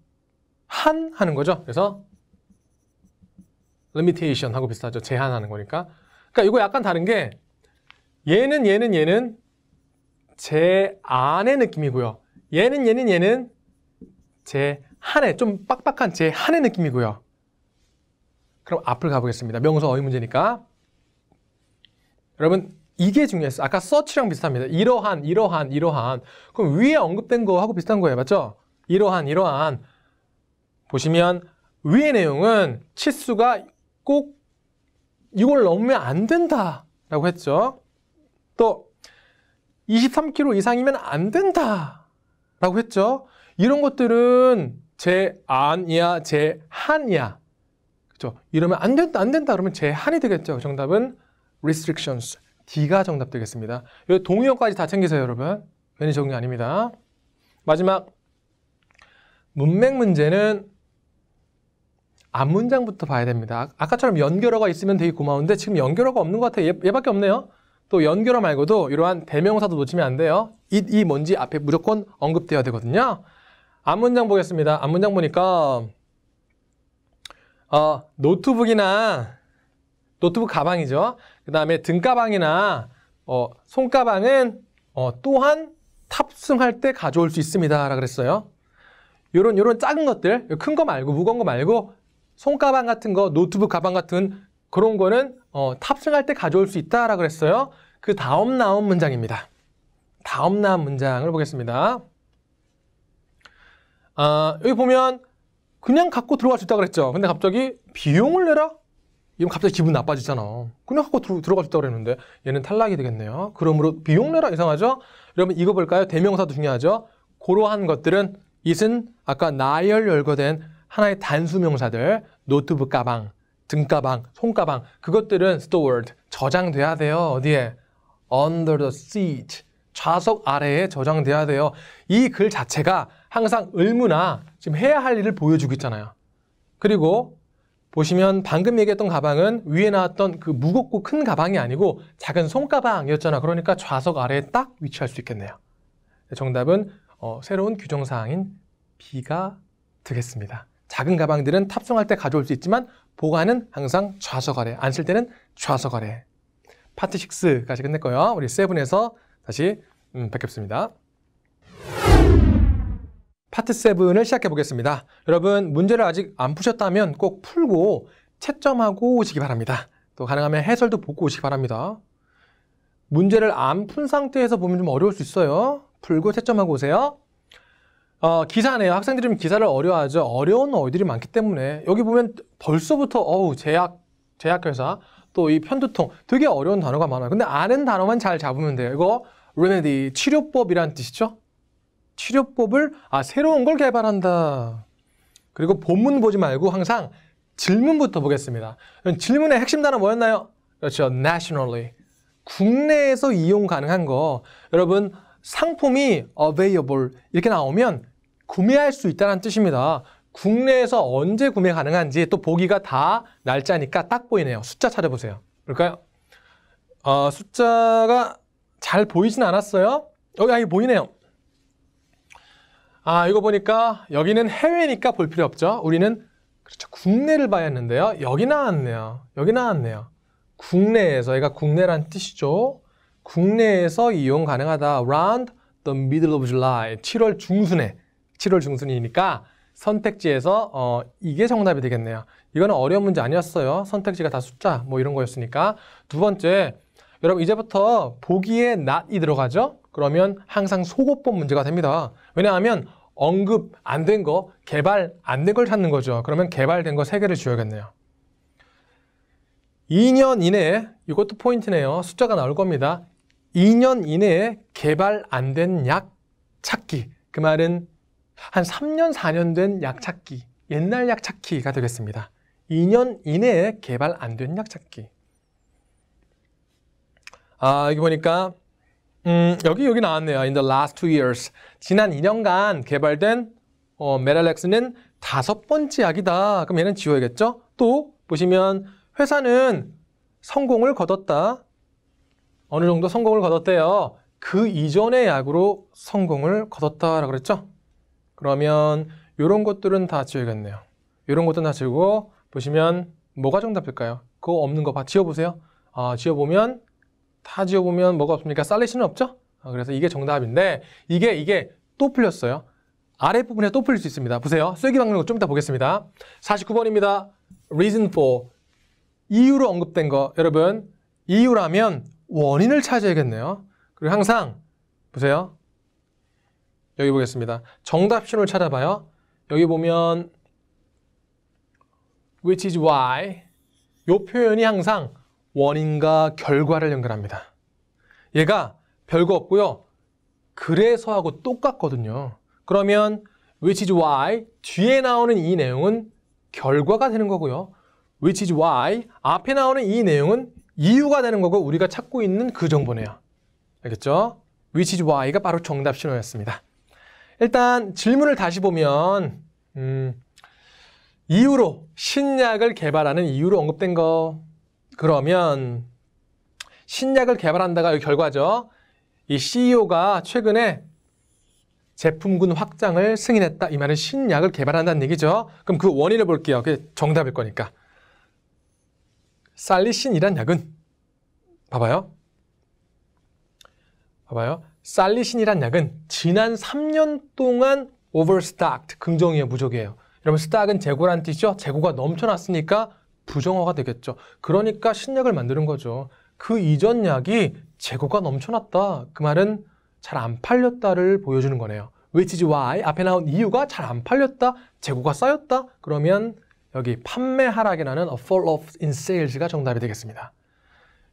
S1: 하는 거죠. 그래서 limitation 하고 비슷하죠. 제한하는 거니까. 그러니까 이거 약간 다른 게 얘는 얘는 얘는 제안의 느낌이고요. 얘는 얘는 얘는 제 한의 좀 빡빡한 제 한의 느낌이고요. 그럼 앞을 가보겠습니다. 명사 어휘 문제니까. 여러분 이게 중요했어요. 아까 서치랑 비슷합니다. 이러한, 이러한, 이러한. 그럼 위에 언급된 거하고 비슷한 거예요. 맞죠? 이러한, 이러한. 보시면 위의 내용은 치수가 꼭 이걸 넘으면 안 된다라고 했죠. 또 23kg 이상이면 안 된다라고 했죠. 이런 것들은 제안이야, 제한이야. 그렇죠? 이러면 안 된다, 안 된다 그러면 제한이 되겠죠. 그 정답은 restrictions. D가 정답 되겠습니다. 여기 동의어까지 다 챙기세요, 여러분. 괜히 적은 게 아닙니다. 마지막 문맥 문제는 앞문장부터 봐야 됩니다. 아, 아까처럼 연결어가 있으면 되게 고마운데 지금 연결어가 없는 것 같아요. 얘, 얘밖에 없네요. 또 연결어 말고도 이러한 대명사도 놓치면 안 돼요. 이, 이 뭔지 앞에 무조건 언급되어야 되거든요. 앞문장 보겠습니다. 앞문장 보니까 어, 노트북이나 노트북 가방이죠. 그 다음에 등가방이나 어, 손가방은 어, 또한 탑승할 때 가져올 수 있습니다. 라고 그랬어요. 요런 요런 작은 것들, 큰 거 말고 무거운 거 말고 손가방 같은 거, 노트북 가방 같은 그런 거는 어, 탑승할 때 가져올 수 있다. 라고 그랬어요. 그 다음 나온 문장입니다. 다음 나온 문장을 보겠습니다. 아, 여기 보면 그냥 갖고 들어와 줬다 그랬죠. 근데 갑자기 비용을 내라? 이면 갑자기 기분 나빠지잖아. 그냥 갖고 들어, 가 줬다 그랬는데 얘는 탈락이 되겠네요. 그러므로 비용 내라 이상하죠? 여러분 이거 볼까요? 대명사도 중요하죠. 고러한 것들은 이은 아까 나열 열거된 하나의 단수명사들 노트북 가방, 등가방, 손가방 그것들은 stored 저장돼야 돼요. 어디에? under the seat 좌석 아래에 저장돼야 돼요. 이 글 자체가 항상 의무나 지금 해야 할 일을 보여주고 있잖아요. 그리고 보시면 방금 얘기했던 가방은 위에 나왔던 그 무겁고 큰 가방이 아니고 작은 손가방이었잖아. 그러니까 좌석 아래에 딱 위치할 수 있겠네요. 네, 정답은 어, 새로운 규정사항인 B가 되겠습니다. 작은 가방들은 탑승할 때 가져올 수 있지만 보관은 항상 좌석 아래, 안쓸 때는 좌석 아래. 파트 6까지 끝냈고요. 우리 7에서 다시 음, 뵙겠습니다. 파트 7을 시작해 보겠습니다. 여러분 문제를 아직 안 푸셨다면 꼭 풀고 채점하고 오시기 바랍니다. 또 가능하면 해설도 보고 오시기 바랍니다. 문제를 안 푼 상태에서 보면 좀 어려울 수 있어요. 풀고 채점하고 오세요. 어, 기사네요. 학생들이 좀 기사를 어려워하죠. 어려운 어휘들이 많기 때문에 여기 보면 벌써부터 어우 제약, 제약회사 또 이 편두통 되게 어려운 단어가 많아요. 근데 아는 단어만 잘 잡으면 돼요. 이거 remedy 치료법이란 뜻이죠. 치료법을 아 새로운 걸 개발한다. 그리고 본문 보지 말고 항상 질문부터 보겠습니다. 질문의 핵심 단어 뭐였나요? 그렇죠. nationally. 국내에서 이용 가능한 거. 여러분 상품이 available 이렇게 나오면 구매할 수 있다는 뜻입니다. 국내에서 언제 구매 가능한지 또 보기가 다 날짜니까 딱 보이네요. 숫자 찾아보세요. 그럴까요? 어, 숫자가 잘 보이진 않았어요. 여기 어, 아예 보이네요. 아, 이거 보니까 여기는 해외니까 볼 필요 없죠. 우리는 그렇죠. 국내를 봐야 했는데요. 여기 나왔네요. 여기 나왔네요. 국내에서, 얘가 국내란 뜻이죠. 국내에서 이용 가능하다. Around the middle of July. 7월 중순에. 7월 중순이니까 선택지에서 어, 이게 정답이 되겠네요. 이거는 어려운 문제 아니었어요. 선택지가 다 숫자 뭐 이런 거였으니까. 두 번째, 여러분 이제부터 보기에 not이 들어가죠? 그러면 항상 소거법 문제가 됩니다. 왜냐하면 언급 안 된 거, 개발 안 된 걸 찾는 거죠. 그러면 개발된 거 3개를 지워야겠네요. 2년 이내에, 이것도 포인트네요. 숫자가 나올 겁니다. 2년 이내에 개발 안 된 약 찾기. 그 말은 한 3년, 4년 된 약 찾기. 옛날 약 찾기가 되겠습니다. 2년 이내에 개발 안 된 약 찾기. 아, 여기 보니까 음, 여기 여기 나왔네요. In the last two years. 지난 2년간 개발된 어, 메랄렉스는 다섯 번째 약이다. 그럼 얘는 지워야겠죠? 또 보시면 회사는 성공을 거뒀다. 어느 정도 성공을 거뒀대요. 그 이전의 약으로 성공을 거뒀다라고 그랬죠? 그러면 이런 것들은 다 지워야겠네요. 이런 것도다 지우고 보시면 뭐가 정답일까요? 그거 없는 거 봐. 지워보세요. 아, 지워보면 다 지어보면 뭐가 없습니까? 살래시는 없죠? 아, 그래서 이게 정답인데 이게 이게 또 풀렸어요. 아랫부분에 또 풀릴 수 있습니다. 보세요. 쐐기 박는 거좀 이따 보겠습니다. 49번입니다. reason for 이유로 언급된 거 여러분 이유라면 원인을 찾아야겠네요. 그리고 항상 보세요. 여기 보겠습니다. 정답 신호를 찾아봐요. 여기 보면 which is why 이 표현이 항상 원인과 결과를 연결합니다. 얘가 별거 없고요. 그래서 하고 똑같거든요. 그러면 which is why 뒤에 나오는 이 내용은 결과가 되는 거고요. which is why 앞에 나오는 이 내용은 이유가 되는 거고 우리가 찾고 있는 그 정보네요. 알겠죠? which is why가 바로 정답 신호였습니다. 일단 질문을 다시 보면 음, 이유로 신약을 개발하는 이유로 언급된 거 그러면 신약을 개발한다가 결과죠. 이 CEO가 최근에 제품군 확장을 승인했다. 이 말은 신약을 개발한다는 얘기죠. 그럼 그 원인을 볼게요. 그게 정답일 거니까. 살리신이란 약은 봐봐요. 봐봐요. 살리신이란 약은 지난 3년 동안 오버스탁, 타 긍정의 부족이에요 여러분 스탁은 타 재고란 뜻이죠. 재고가 넘쳐났으니까 부정어가 되겠죠. 그러니까 신약을 만드는 거죠. 그 이전 약이 재고가 넘쳐났다. 그 말은 잘 안 팔렸다를 보여주는 거네요. which is why 앞에 나온 이유가 잘 안 팔렸다, 재고가 쌓였다. 그러면 여기 판매 하락이라는 a fall off in sales가 정답이 되겠습니다.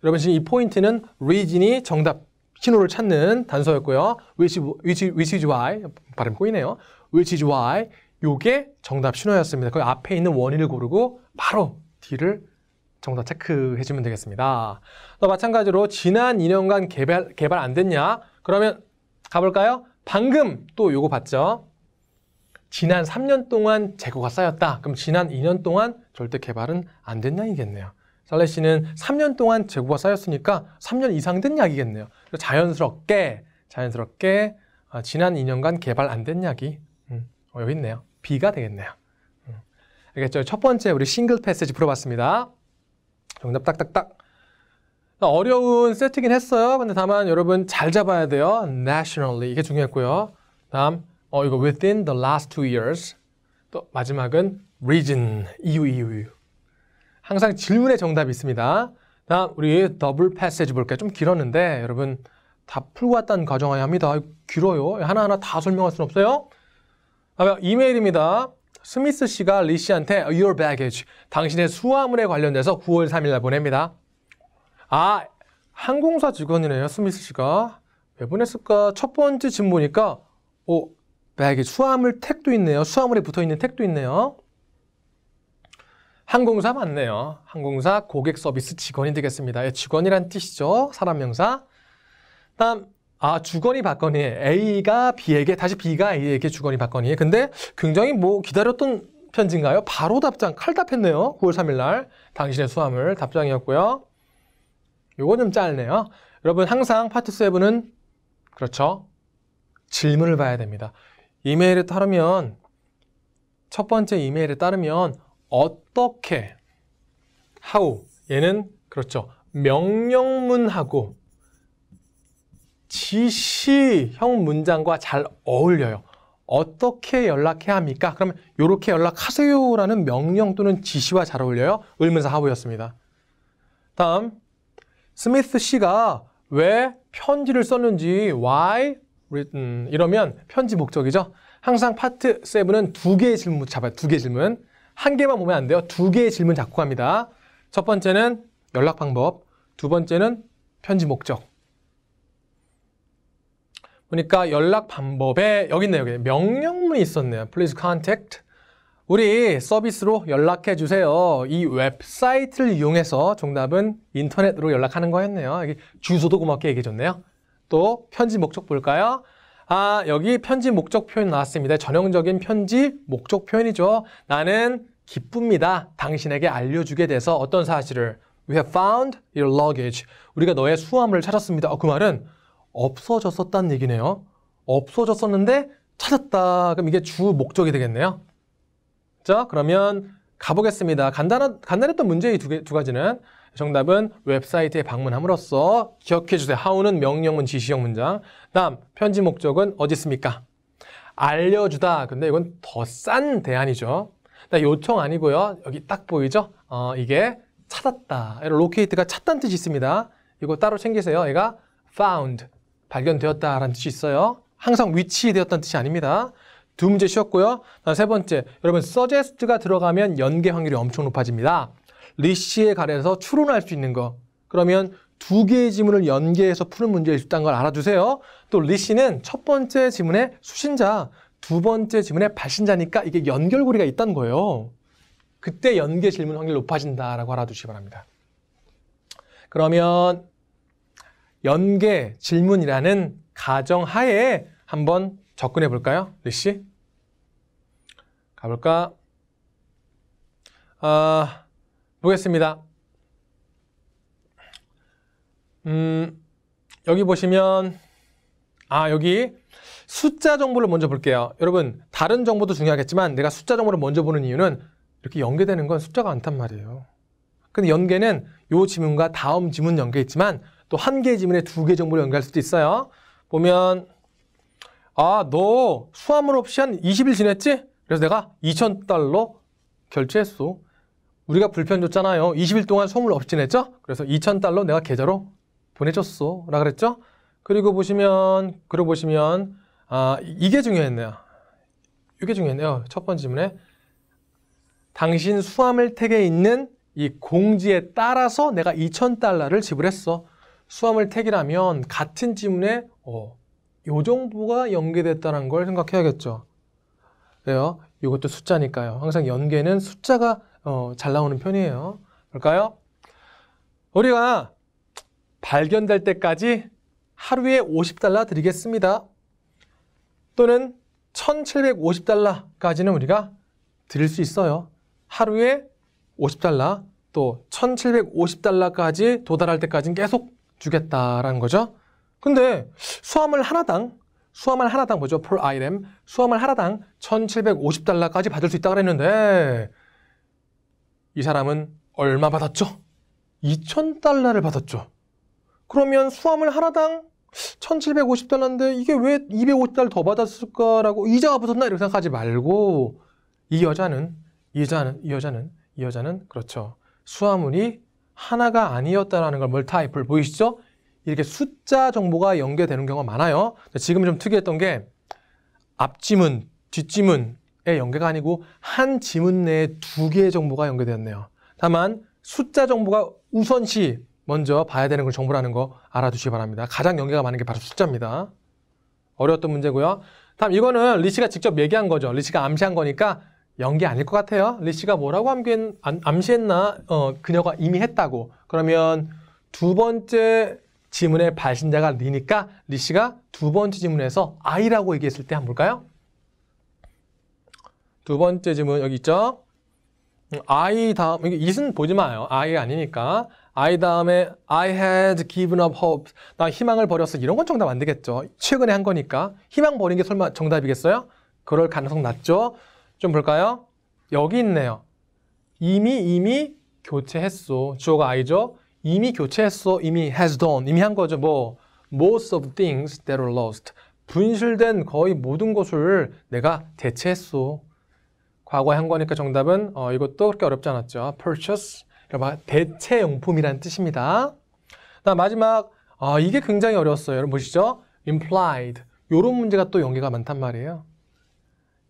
S1: 여러분 지금 이 포인트는 reason이 정답 신호를 찾는 단서였고요. which, which, which is why 발음 꼬이네요. which is why 요게 정답 신호였습니다. 그 앞에 있는 원인을 고르고 바로 D를 정답 체크해 주면 되겠습니다. 또 마찬가지로 지난 2년간 개발, 개발 안 됐냐? 그러면 가볼까요? 방금 또 요거 봤죠? 지난 3년 동안 재고가 쌓였다. 그럼 지난 2년 동안 절대 개발은 안 됐냐 이겠네요 살레 시는 3년 동안 재고가 쌓였으니까 3년 이상 된 약이겠네요. 자연스럽게, 자연스럽게 아, 지난 2년간 개발 안 된 약이 음, 어, 여기 있네요. B가 되겠네요. 알겠죠? 그러니까 첫 번째 우리 싱글 패스지 풀어봤습니다. 정답 딱딱딱. 어려운 세트긴 했어요. 근데 다만 여러분 잘 잡아야 돼요. nationally 이게 중요했고요. 다음 어 이거 within the last two years. 또 마지막은 region EU EU. E 항상 질문에 정답이 있습니다. 다음 우리 더블 패스지 볼게요. 좀 길었는데 여러분 다 풀고 왔다는 가정하에 합니다. 길어요. 하나하나 다 설명할 순 없어요. 다음 이메일입니다. 스미스 씨가 리 씨한테 your baggage, 당신의 수화물에 관련돼서 9월 3일 날 보냅니다. 아, 항공사 직원이네요, 스미스 씨가. 왜 보냈을까? 첫 번째 질문이니까 오, 백에 수화물 택도 있네요. 수화물에 붙어있는 택도 있네요. 항공사 맞네요. 항공사 고객 서비스 직원이 되겠습니다. 예, 직원이란 뜻이죠. 사람 명사. 다음 아 주거니 받거니 A가 B에게 다시 B가 A에게 주거니 받거니 근데 굉장히 뭐 기다렸던 편지인가요? 바로 답장 칼답했네요. 9월 3일날 당신의 수화물 답장이었고요. 요건 좀 짧네요. 여러분 항상 파트 7은 그렇죠. 질문을 봐야 됩니다. 이메일에 따르면 첫 번째 이메일에 따르면 어떻게 how 얘는 그렇죠. 명령문하고 지시형 문장과 잘 어울려요. 어떻게 연락해야 합니까? 그러면 요렇게 연락하세요라는 명령 또는 지시와 잘 어울려요. 을문사 하부였습니다. 다음 스미스 씨가 왜 편지를 썼는지 why written 이러면 편지 목적이죠. 항상 파트 7은 두 개의 질문 잡아요. 두 개의 질문. 한 개만 보면 안 돼요. 두 개의 질문 잡고 갑니다. 첫 번째는 연락 방법, 두 번째는 편지 목적. 보니까 연락 방법에 여기 있네요. 여기 명령문이 있었네요. Please contact. 우리 서비스로 연락해 주세요. 이 웹사이트를 이용해서 정답은 인터넷으로 연락하는 거였네요. 여기 주소도 고맙게 얘기해 줬네요. 또 편지 목적 볼까요? 아, 여기 편지 목적 표현 나왔습니다. 전형적인 편지 목적 표현이죠. 나는 기쁩니다. 당신에게 알려주게 돼서 어떤 사실을 We have found your luggage. 우리가 너의 수화물을 찾았습니다. 어, 그 말은 없어졌었다는 얘기네요. 없어졌었는데 찾았다. 그럼 이게 주 목적이 되겠네요. 자, 그러면 가보겠습니다. 간단한, 간단했던 문제 의 두, 두 가지는 정답은 웹사이트에 방문함으로써 기억해주세요. how는 명령문, 지시형 문장. 다음, 편지 목적은 어디 있습니까? 알려주다. 근데 이건 더 싼 대안이죠. 요청 아니고요. 여기 딱 보이죠? 어, 이게 찾았다. 로케이트가 찾다는 뜻이 있습니다. 이거 따로 챙기세요. 얘가 found. 발견되었다라는 뜻이 있어요. 항상 위치되었다는 뜻이 아닙니다. 두 문제 쉬었고요. 세 번째, 여러분 suggest가 들어가면 연계 확률이 엄청 높아집니다. 리시에 관해서 추론할 수 있는 거. 그러면 두 개의 지문을 연계해서 푸는 문제일 수 있다는 걸 알아두세요. 또 리시는 첫 번째 지문의 수신자, 두 번째 지문의 발신자니까 이게 연결고리가 있다는 거예요. 그때 연계 질문 확률 이 높아진다라고 알아두시기 바랍니다. 그러면 연계 질문이라는 가정 하에 한번 접근해 볼까요? 리씨? 가볼까? 아, 보겠습니다. 음, 여기 보시면, 아, 여기 숫자 정보를 먼저 볼게요. 여러분, 다른 정보도 중요하겠지만 내가 숫자 정보를 먼저 보는 이유는 이렇게 연계되는 건 숫자가 많단 말이에요. 근데 연계는 요 지문과 다음 지문 연계 있지만 또한 개의 지문에 두 개의 정보를 연결할 수도 있어요. 보면 아, 너 수화물 없이 한 20일 지냈지? 그래서 내가 2,000달러 결제했어. 우리가 불편 줬잖아요. 20일 동안 소물 없이 지냈죠? 그래서 2,000달러 내가 계좌로 보내줬어. 라 그랬죠? 그리고 보시면, 그리고 보시면, 아, 이게 중요했네요. 이게 중요했네요. 첫 번째 질문에. 당신 수화물 택에 있는 이 공지에 따라서 내가 2,000달러를 지불했어. 수화물 택이라면 같은 지문에 어, 요 정보가 연계됐다는 걸 생각해야겠죠. 그래요? 이것도 숫자니까요. 항상 연계는 숫자가 어, 잘 나오는 편이에요. 그럴까요? 우리가 발견될 때까지 하루에 50달러 드리겠습니다. 또는 1750달러까지는 우리가 드릴 수 있어요. 하루에 50달러 또 1750달러까지 도달할 때까지는 계속 주겠다라는 거죠. 근데 수화물 하나당 수화물 하나당 뭐죠? per item 수화물 하나당 1750달러까지 받을 수 있다고 그랬는데 이 사람은 얼마 받았죠? 2000달러를 받았죠. 그러면 수화물 하나당 1750달러인데 이게 왜2 0 5달러더 받았을까라고 이자가 붙었나 이렇게 생각하지 말고 이 여자는 이 여자는 이 여자는 이 여자는 그렇죠. 수화물이 하나가 아니었다라는 걸 멀타이플 보이시죠? 이렇게 숫자 정보가 연계되는 경우가 많아요. 지금 좀 특이했던 게 앞지문, 뒷지문의 연계가 아니고 한 지문 내에 두 개의 정보가 연계되었네요. 다만 숫자 정보가 우선시 먼저 봐야 되는 걸 정보라는 거 알아두시기 바랍니다. 가장 연계가 많은 게 바로 숫자입니다. 어려웠던 문제고요. 다음 이거는 리치가 직접 얘기한 거죠. 리치가 암시한 거니까 연기 아닐 것 같아요. 리씨가 뭐라고 암기했, 암시했나? 어, 그녀가 이미 했다고. 그러면 두 번째 지문의 발신자가 리니까 리씨가 두 번째 지문에서 아이라고 얘기했을 때 한번 볼까요? 두 번째 지문 여기 있죠? 아이 다음, 이게 i s 보지 마요. 아이가 아니니까. 아이 다음에 I had given up hope. 나 희망을 버렸어. 이런 건 정답 안 되겠죠. 최근에 한 거니까. 희망 버린 게 설마 정답이겠어요? 그럴 가능성 낮죠? 좀 볼까요? 여기 있네요. 이미 이미 교체했소 주어가 아이죠 이미 교체했소 이미 has done. 이미 한 거죠. 뭐 most of things that are lost. 분실된 거의 모든 것을 내가 대체했소 과거에 한 거니까 정답은 어, 이것도 그렇게 어렵지 않았죠. purchase. 그러니 대체 용품이란 뜻입니다. 나 마지막 아, 이게 굉장히 어려웠어요. 여러분 보시죠. implied. 요런 문제가 또 연계가 많단 말이에요.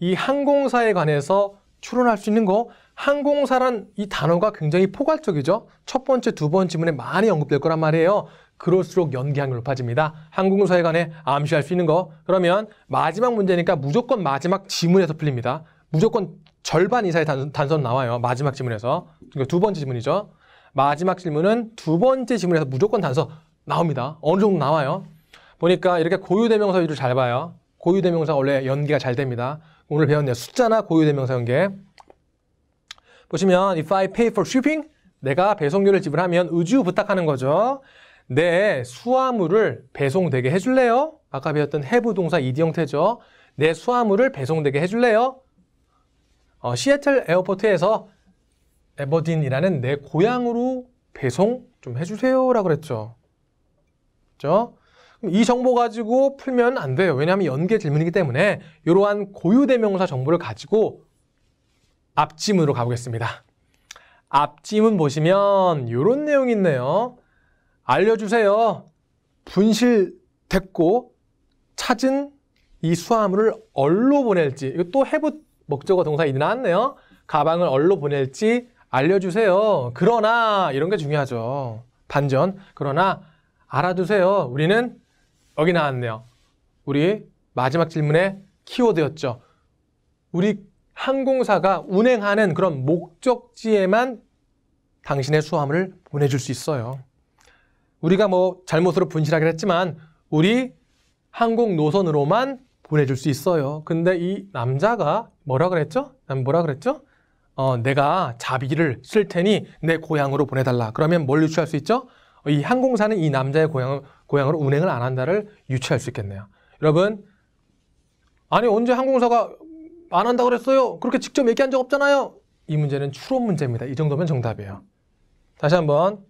S1: 이 항공사에 관해서 추론할 수 있는 거 항공사란 이 단어가 굉장히 포괄적이죠. 첫 번째, 두 번지 문에 많이 언급될 거란 말이에요. 그럴수록 연기향이 높아집니다. 항공사에 관해 암시할 수 있는 거. 그러면 마지막 문제니까 무조건 마지막 지문에서 풀립니다. 무조건 절반 이상의 단선, 단선 나와요. 마지막 지문에서. 그러니까 두 번째 지문이죠. 마지막 질문은 두 번째 지문에서 무조건 단서 나옵니다. 어느 정도 나와요. 보니까 이렇게 고유대명사 위주로 잘 봐요. 고유대명사 원래 연기가 잘 됩니다. 오늘 배웠네요. 숫자나 고유대명사 연계. 보시면 if I pay for shipping 내가 배송료를 지불하면 의주 부탁하는 거죠. 내 네, 수화물을 배송되게 해줄래요? 아까 배웠던 해부 동사 이디 형태죠. 내 수화물을 배송되게 해줄래요? 어, 시애틀 에어포트에서 에버딘이라는 내 고향으로 배송 좀 해주세요라고 그랬죠. 그죠? 이 정보 가지고 풀면 안 돼요. 왜냐하면 연계 질문이기 때문에 이러한 고유대명사 정보를 가지고 앞지문으로 가보겠습니다. 앞지문 보시면 이런 내용이 있네요. 알려주세요. 분실됐고 찾은 이 수화물을 얼로 보낼지 이거 또 해부 목적어 동사이 나왔네요. 가방을 얼로 보낼지 알려주세요. 그러나 이런 게 중요하죠. 반전. 그러나 알아두세요. 우리는 여기 나왔네요. 우리 마지막 질문의 키워드였죠. 우리 항공사가 운행하는 그런 목적지에만 당신의 수화물을 보내줄 수 있어요. 우리가 뭐 잘못으로 분실하긴 했지만 우리 항공 노선으로만 보내줄 수 있어요. 근데 이 남자가 뭐라 그랬죠? 뭐라 그랬죠? 어, 내가 자비를 쓸 테니 내 고향으로 보내달라. 그러면 뭘 유추할 수 있죠? 이 항공사는 이 남자의 고향, 을 고향으로 운행을 안 한다를 유추할 수 있겠네요. 여러분, 아니, 언제 항공사가 안 한다 그랬어요? 그렇게 직접 얘기한 적 없잖아요? 이 문제는 추론 문제입니다. 이 정도면 정답이에요. 다시 한번.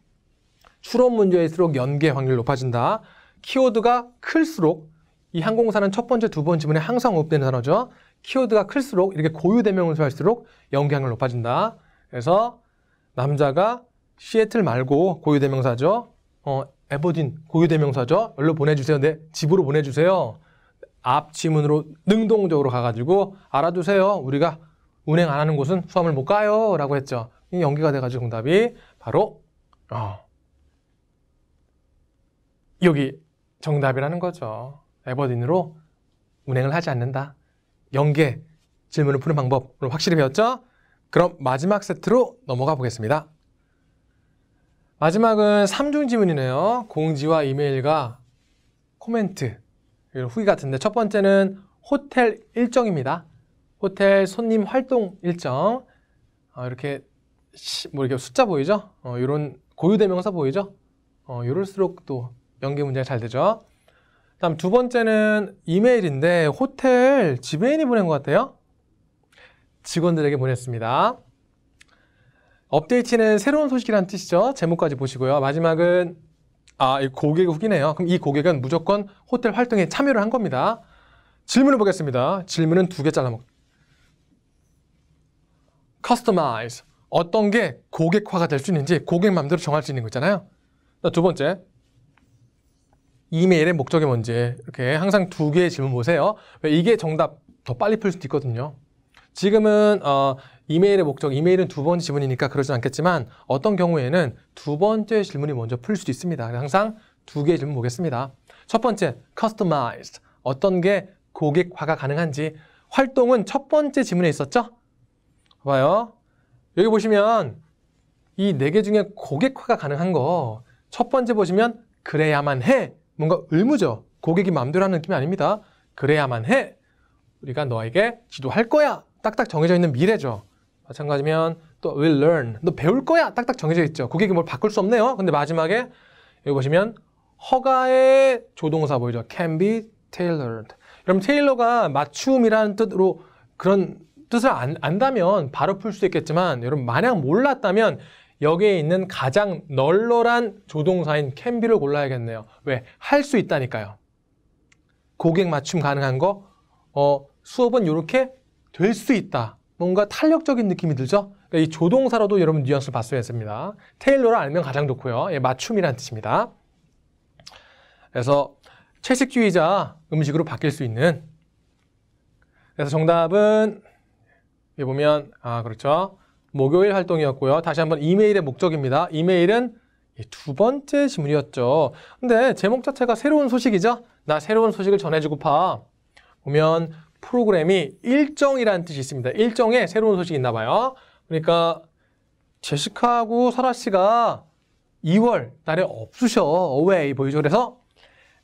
S1: 추론 문제일수록 연계 확률 높아진다. 키워드가 클수록 이 항공사는 첫 번째, 두 번째 문에 항상 호흡되는 단어죠. 키워드가 클수록 이렇게 고유 대명을 수할수록 연계 확률 높아진다. 그래서 남자가 시애틀 말고 고유 대명사죠. 어, 에버딘 고유 대명사죠. 열로 보내주세요. 내 집으로 보내주세요. 앞 지문으로 능동적으로 가가지고 알아두세요. 우리가 운행 안 하는 곳은 수험을 못 가요. 라고 했죠. 이 연기가 돼가지고 정답이 바로 어, 여기 정답이라는 거죠. 에버딘으로 운행을 하지 않는다. 연계 질문을 푸는 방법 을 확실히 배웠죠? 그럼 마지막 세트로 넘어가 보겠습니다. 마지막은 3중 지문이네요. 공지와 이메일과 코멘트, 후기 같은데 첫 번째는 호텔 일정입니다. 호텔 손님 활동 일정 어, 이렇게 뭐 이렇게 숫자 보이죠? 어, 이런 고유대명사 보이죠? 어, 이럴수록 또 연계 문제가 잘 되죠. 다음 두 번째는 이메일인데 호텔 지배인이 보낸 것 같아요. 직원들에게 보냈습니다. 업데이트는 새로운 소식이라는 뜻이죠. 제목까지 보시고요. 마지막은 아, 이 고객 후기네요. 그럼 이 고객은 무조건 호텔 활동에 참여를 한 겁니다. 질문을 보겠습니다. 질문은 두 개 잘라먹. 커스터마이즈. 어떤 게 고객화가 될 수 있는지 고객 마음대로 정할 수 있는 거잖아요. 두 번째. 이메일의 목적이 뭔지 이렇게 항상 두 개의 질문 보세요. 이게 정답 더 빨리 풀 수도 있거든요. 지금은 어, 이메일의 목적, 이메일은 두 번째 질문이니까 그러진 않겠지만 어떤 경우에는 두 번째 질문이 먼저 풀 수도 있습니다. 항상 두 개의 질문 보겠습니다. 첫 번째, customized. 어떤 게 고객화가 가능한지. 활동은 첫 번째 질문에 있었죠? 봐요. 여기 보시면 이 네 개 중에 고객화가 가능한 거 첫 번째 보시면 그래야만 해. 뭔가 의무죠. 고객이 마음대로 하는 느낌이 아닙니다. 그래야만 해. 우리가 너에게 지도할 거야. 딱딱 정해져 있는 미래죠. 마찬가지면 또 will learn. 너 배울 거야. 딱딱 정해져 있죠. 고객이 뭘 바꿀 수 없네요. 근데 마지막에 여기 보시면 허가의 조동사 보이죠. 뭐 can be tailored. 여러분 테일러가 맞춤이라는 뜻으로 그런 뜻을 안, 다면 바로 풀 수 있겠지만 여러분 만약 몰랐다면 여기에 있는 가장 널널한 조동사인 can be를 골라야겠네요. 왜? 할 수 있다니까요. 고객 맞춤 가능한 거 어, 수업은 이렇게 될 수 있다. 뭔가 탄력적인 느낌이 들죠? 이 조동사로도 여러분 뉘앙스를 봤어야 했습니다. 테일러를 알면 가장 좋고요. 예, 맞춤이라는 뜻입니다. 그래서 채식주의자 음식으로 바뀔 수 있는 그래서 정답은 여기 보면 아 그렇죠. 목요일 활동이었고요. 다시 한번 이메일의 목적입니다. 이메일은 두 번째 질문이었죠 근데 제목 자체가 새로운 소식이죠. 나 새로운 소식을 전해주고파. 보면 프로그램이 일정이라는 뜻이 있습니다. 일정에 새로운 소식이 있나 봐요. 그러니까 제시카하고 설아 씨가 2월 달에 없으셔. 어웨이 보이죠? 그래서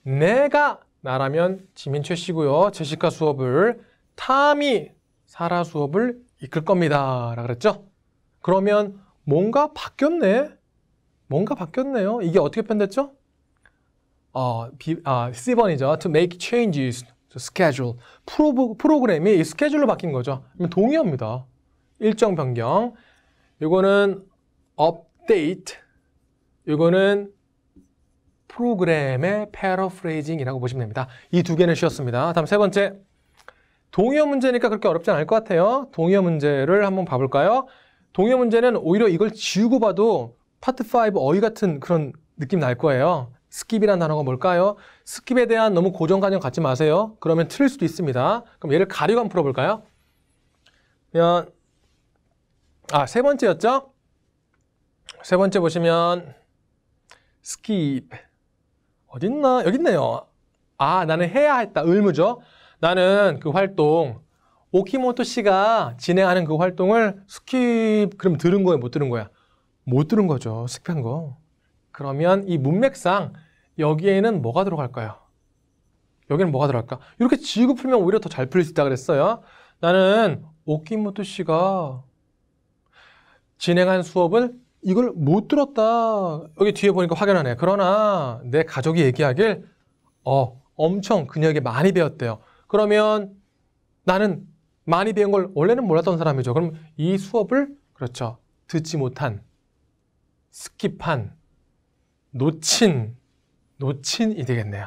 S1: 내가 나라면 지민최 씨고요. 제시카 수업을 탐이 사라 수업을 이끌 겁니다. 라 그랬죠? 그러면 뭔가 바뀌었네. 뭔가 바뀌었네요. 이게 어떻게 편됐죠? 어, 비, 아, C번이죠. To make changes 스케줄, 프로, 프로그램이 이 스케줄로 바뀐 거죠. 동의합니다 일정 변경. 이거는 업데이트. 이거는 프로그램의 패러프레이징이라고 보시면 됩니다. 이 두 개는 쉬웠습니다. 다음 세 번째. 동의어 문제니까 그렇게 어렵지 않을 것 같아요. 동의어 문제를 한번 봐볼까요? 동의어 문제는 오히려 이걸 지우고 봐도 파트 5 어휘 같은 그런 느낌 날 거예요. 스킵이란 단어가 뭘까요? 스킵에 대한 너무 고정관념 갖지 마세요. 그러면 틀릴 수도 있습니다. 그럼 얘를 가리고 한번 풀어볼까요? 그러면 아, 세 번째였죠? 세 번째 보시면 스킵 어딨나? 여기 있네요. 아, 나는 해야 했다. 의무죠. 나는 그 활동 오키모토 씨가 진행하는 그 활동을 스킵 그럼 들은 거예요? 못 들은 거야? 못 들은 거죠. 스킵한 거. 그러면 이 문맥상 여기에는 뭐가 들어갈까요? 여기는 뭐가 들어갈까? 이렇게 지우고 풀면 오히려 더 잘 풀릴 수 있다 그랬어요. 나는 오키모토 씨가 진행한 수업을 이걸 못 들었다. 여기 뒤에 보니까 확연하네. 그러나 내 가족이 얘기하길 어, 엄청 그녀에게 많이 배웠대요. 그러면 나는 많이 배운 걸 원래는 몰랐던 사람이죠. 그럼 이 수업을 그렇죠. 듣지 못한, 스킵한, 놓친 놓친이 되겠네요.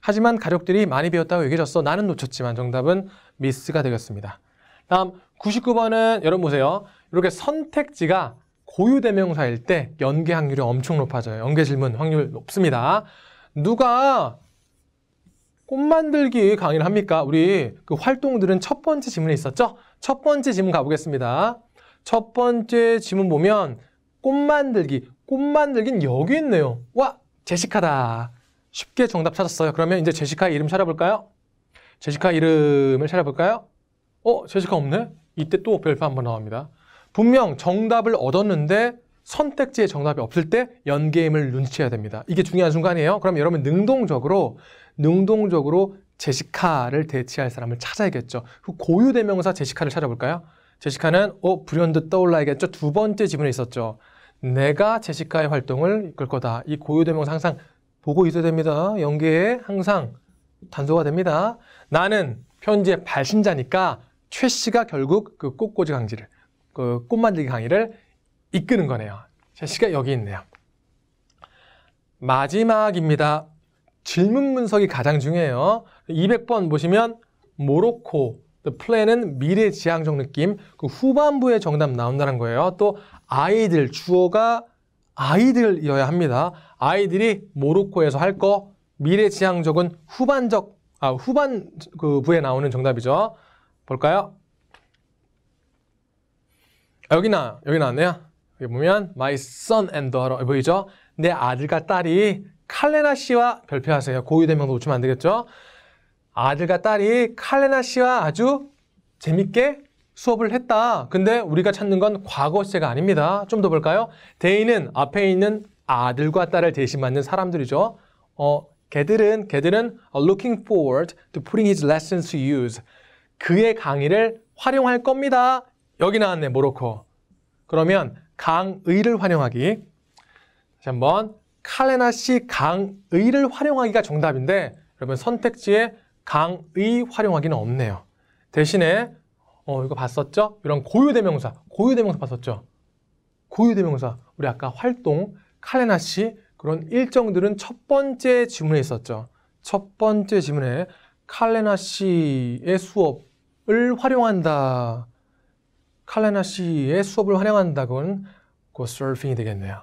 S1: 하지만 가족들이 많이 배웠다고 얘기해줬어. 나는 놓쳤지만 정답은 미스가 되겠습니다. 다음 99번은 여러분 보세요. 이렇게 선택지가 고유대명사일 때 연계 확률이 엄청 높아져요. 연계 질문 확률 높습니다. 누가 꽃 만들기 강의를 합니까? 우리 그 활동들은 첫 번째 지문에 있었죠? 첫 번째 지문 가보겠습니다. 첫 번째 지문 보면 꽃 만들기, 꽃 만들긴 여기 있네요. 와, 제시카다. 쉽게 정답 찾았어요. 그러면 이제 제시카 이름 찾아볼까요? 제시카 이름을 찾아볼까요? 어, 제시카 없네? 이때 또 별표 한번 나옵니다. 분명 정답을 얻었는데 선택지에 정답이 없을 때연게임을 눈치채야 됩니다. 이게 중요한 순간이에요. 그럼 여러분 능동적으로 능동적으로 제시카를 대체할 사람을 찾아야겠죠. 그 고유대명사 제시카를 찾아볼까요? 제시카는 어 불현듯 떠올라야겠죠. 두 번째 지문에 있었죠. 내가 제시카의 활동을 이끌 거다. 이 고유대명사 항상 보고 있어야 됩니다. 연계에 항상 단서가 됩니다. 나는 편지의 발신자니까 최 씨가 결국 그 꽃꽂이 강의를, 그 꽃 만들기 강의를 이끄는 거네요. 제 씨가 여기 있네요. 마지막입니다. 질문 분석이 가장 중요해요. 200번 보시면 모로코, The plan은 미래 지향적 느낌, 그 후반부에 정답 나온다는 거예요. 또 아이들, 주어가 아이들이어야 합니다. 아이들이 모로코에서 할 거, 미래 지향적은 후반적, 아, 후반 그 부에 나오는 정답이죠. 볼까요? 아, 여기 나, 여기 나왔네요. 여기 보면 my son and daughter 어, 보이죠? 내 아들과 딸이 칼레나 씨와 별표하세요. 고유 대명도 놓치면 안 되겠죠? 아들과 딸이 칼레나 씨와 아주 재밌게 수업을 했다. 근데 우리가 찾는 건 과거 시제가 아닙니다. 좀 더 볼까요? 데이는 앞에 있는 아들과 딸을 대신 맞는 사람들이죠. 어, 걔들은 걔들은 looking forward to putting his lessons to use. 그의 강의를 활용할 겁니다. 여기 나왔네, 모로코. 그러면 강의를 활용하기. 다시 한번 칼레나 씨 강의를 활용하기가 정답인데 여러분 선택지에 강의 활용하기는 없네요. 대신에 어 이거 봤었죠? 이런 고유대명사, 고유대명사 봤었죠? 고유대명사, 우리 아까 활동, 칼레나 시 그런 일정들은 첫 번째 지문에 있었죠. 첫 번째 지문에 칼레나 시의 수업을 활용한다. 칼레나 시의 수업을 활용한다. 그건 곧 서핑이 되겠네요.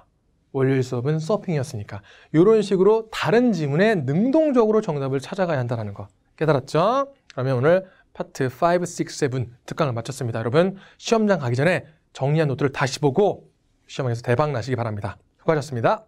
S1: 월요일 수업은 서핑이었으니까. 이런 식으로 다른 지문에 능동적으로 정답을 찾아가야 한다는 것. 깨달았죠? 그러면 오늘 파트 5, 6, 7 특강을 마쳤습니다. 여러분 시험장 가기 전에 정리한 노트를 다시 보고 시험에서 대박 나시기 바랍니다. 수고하셨습니다.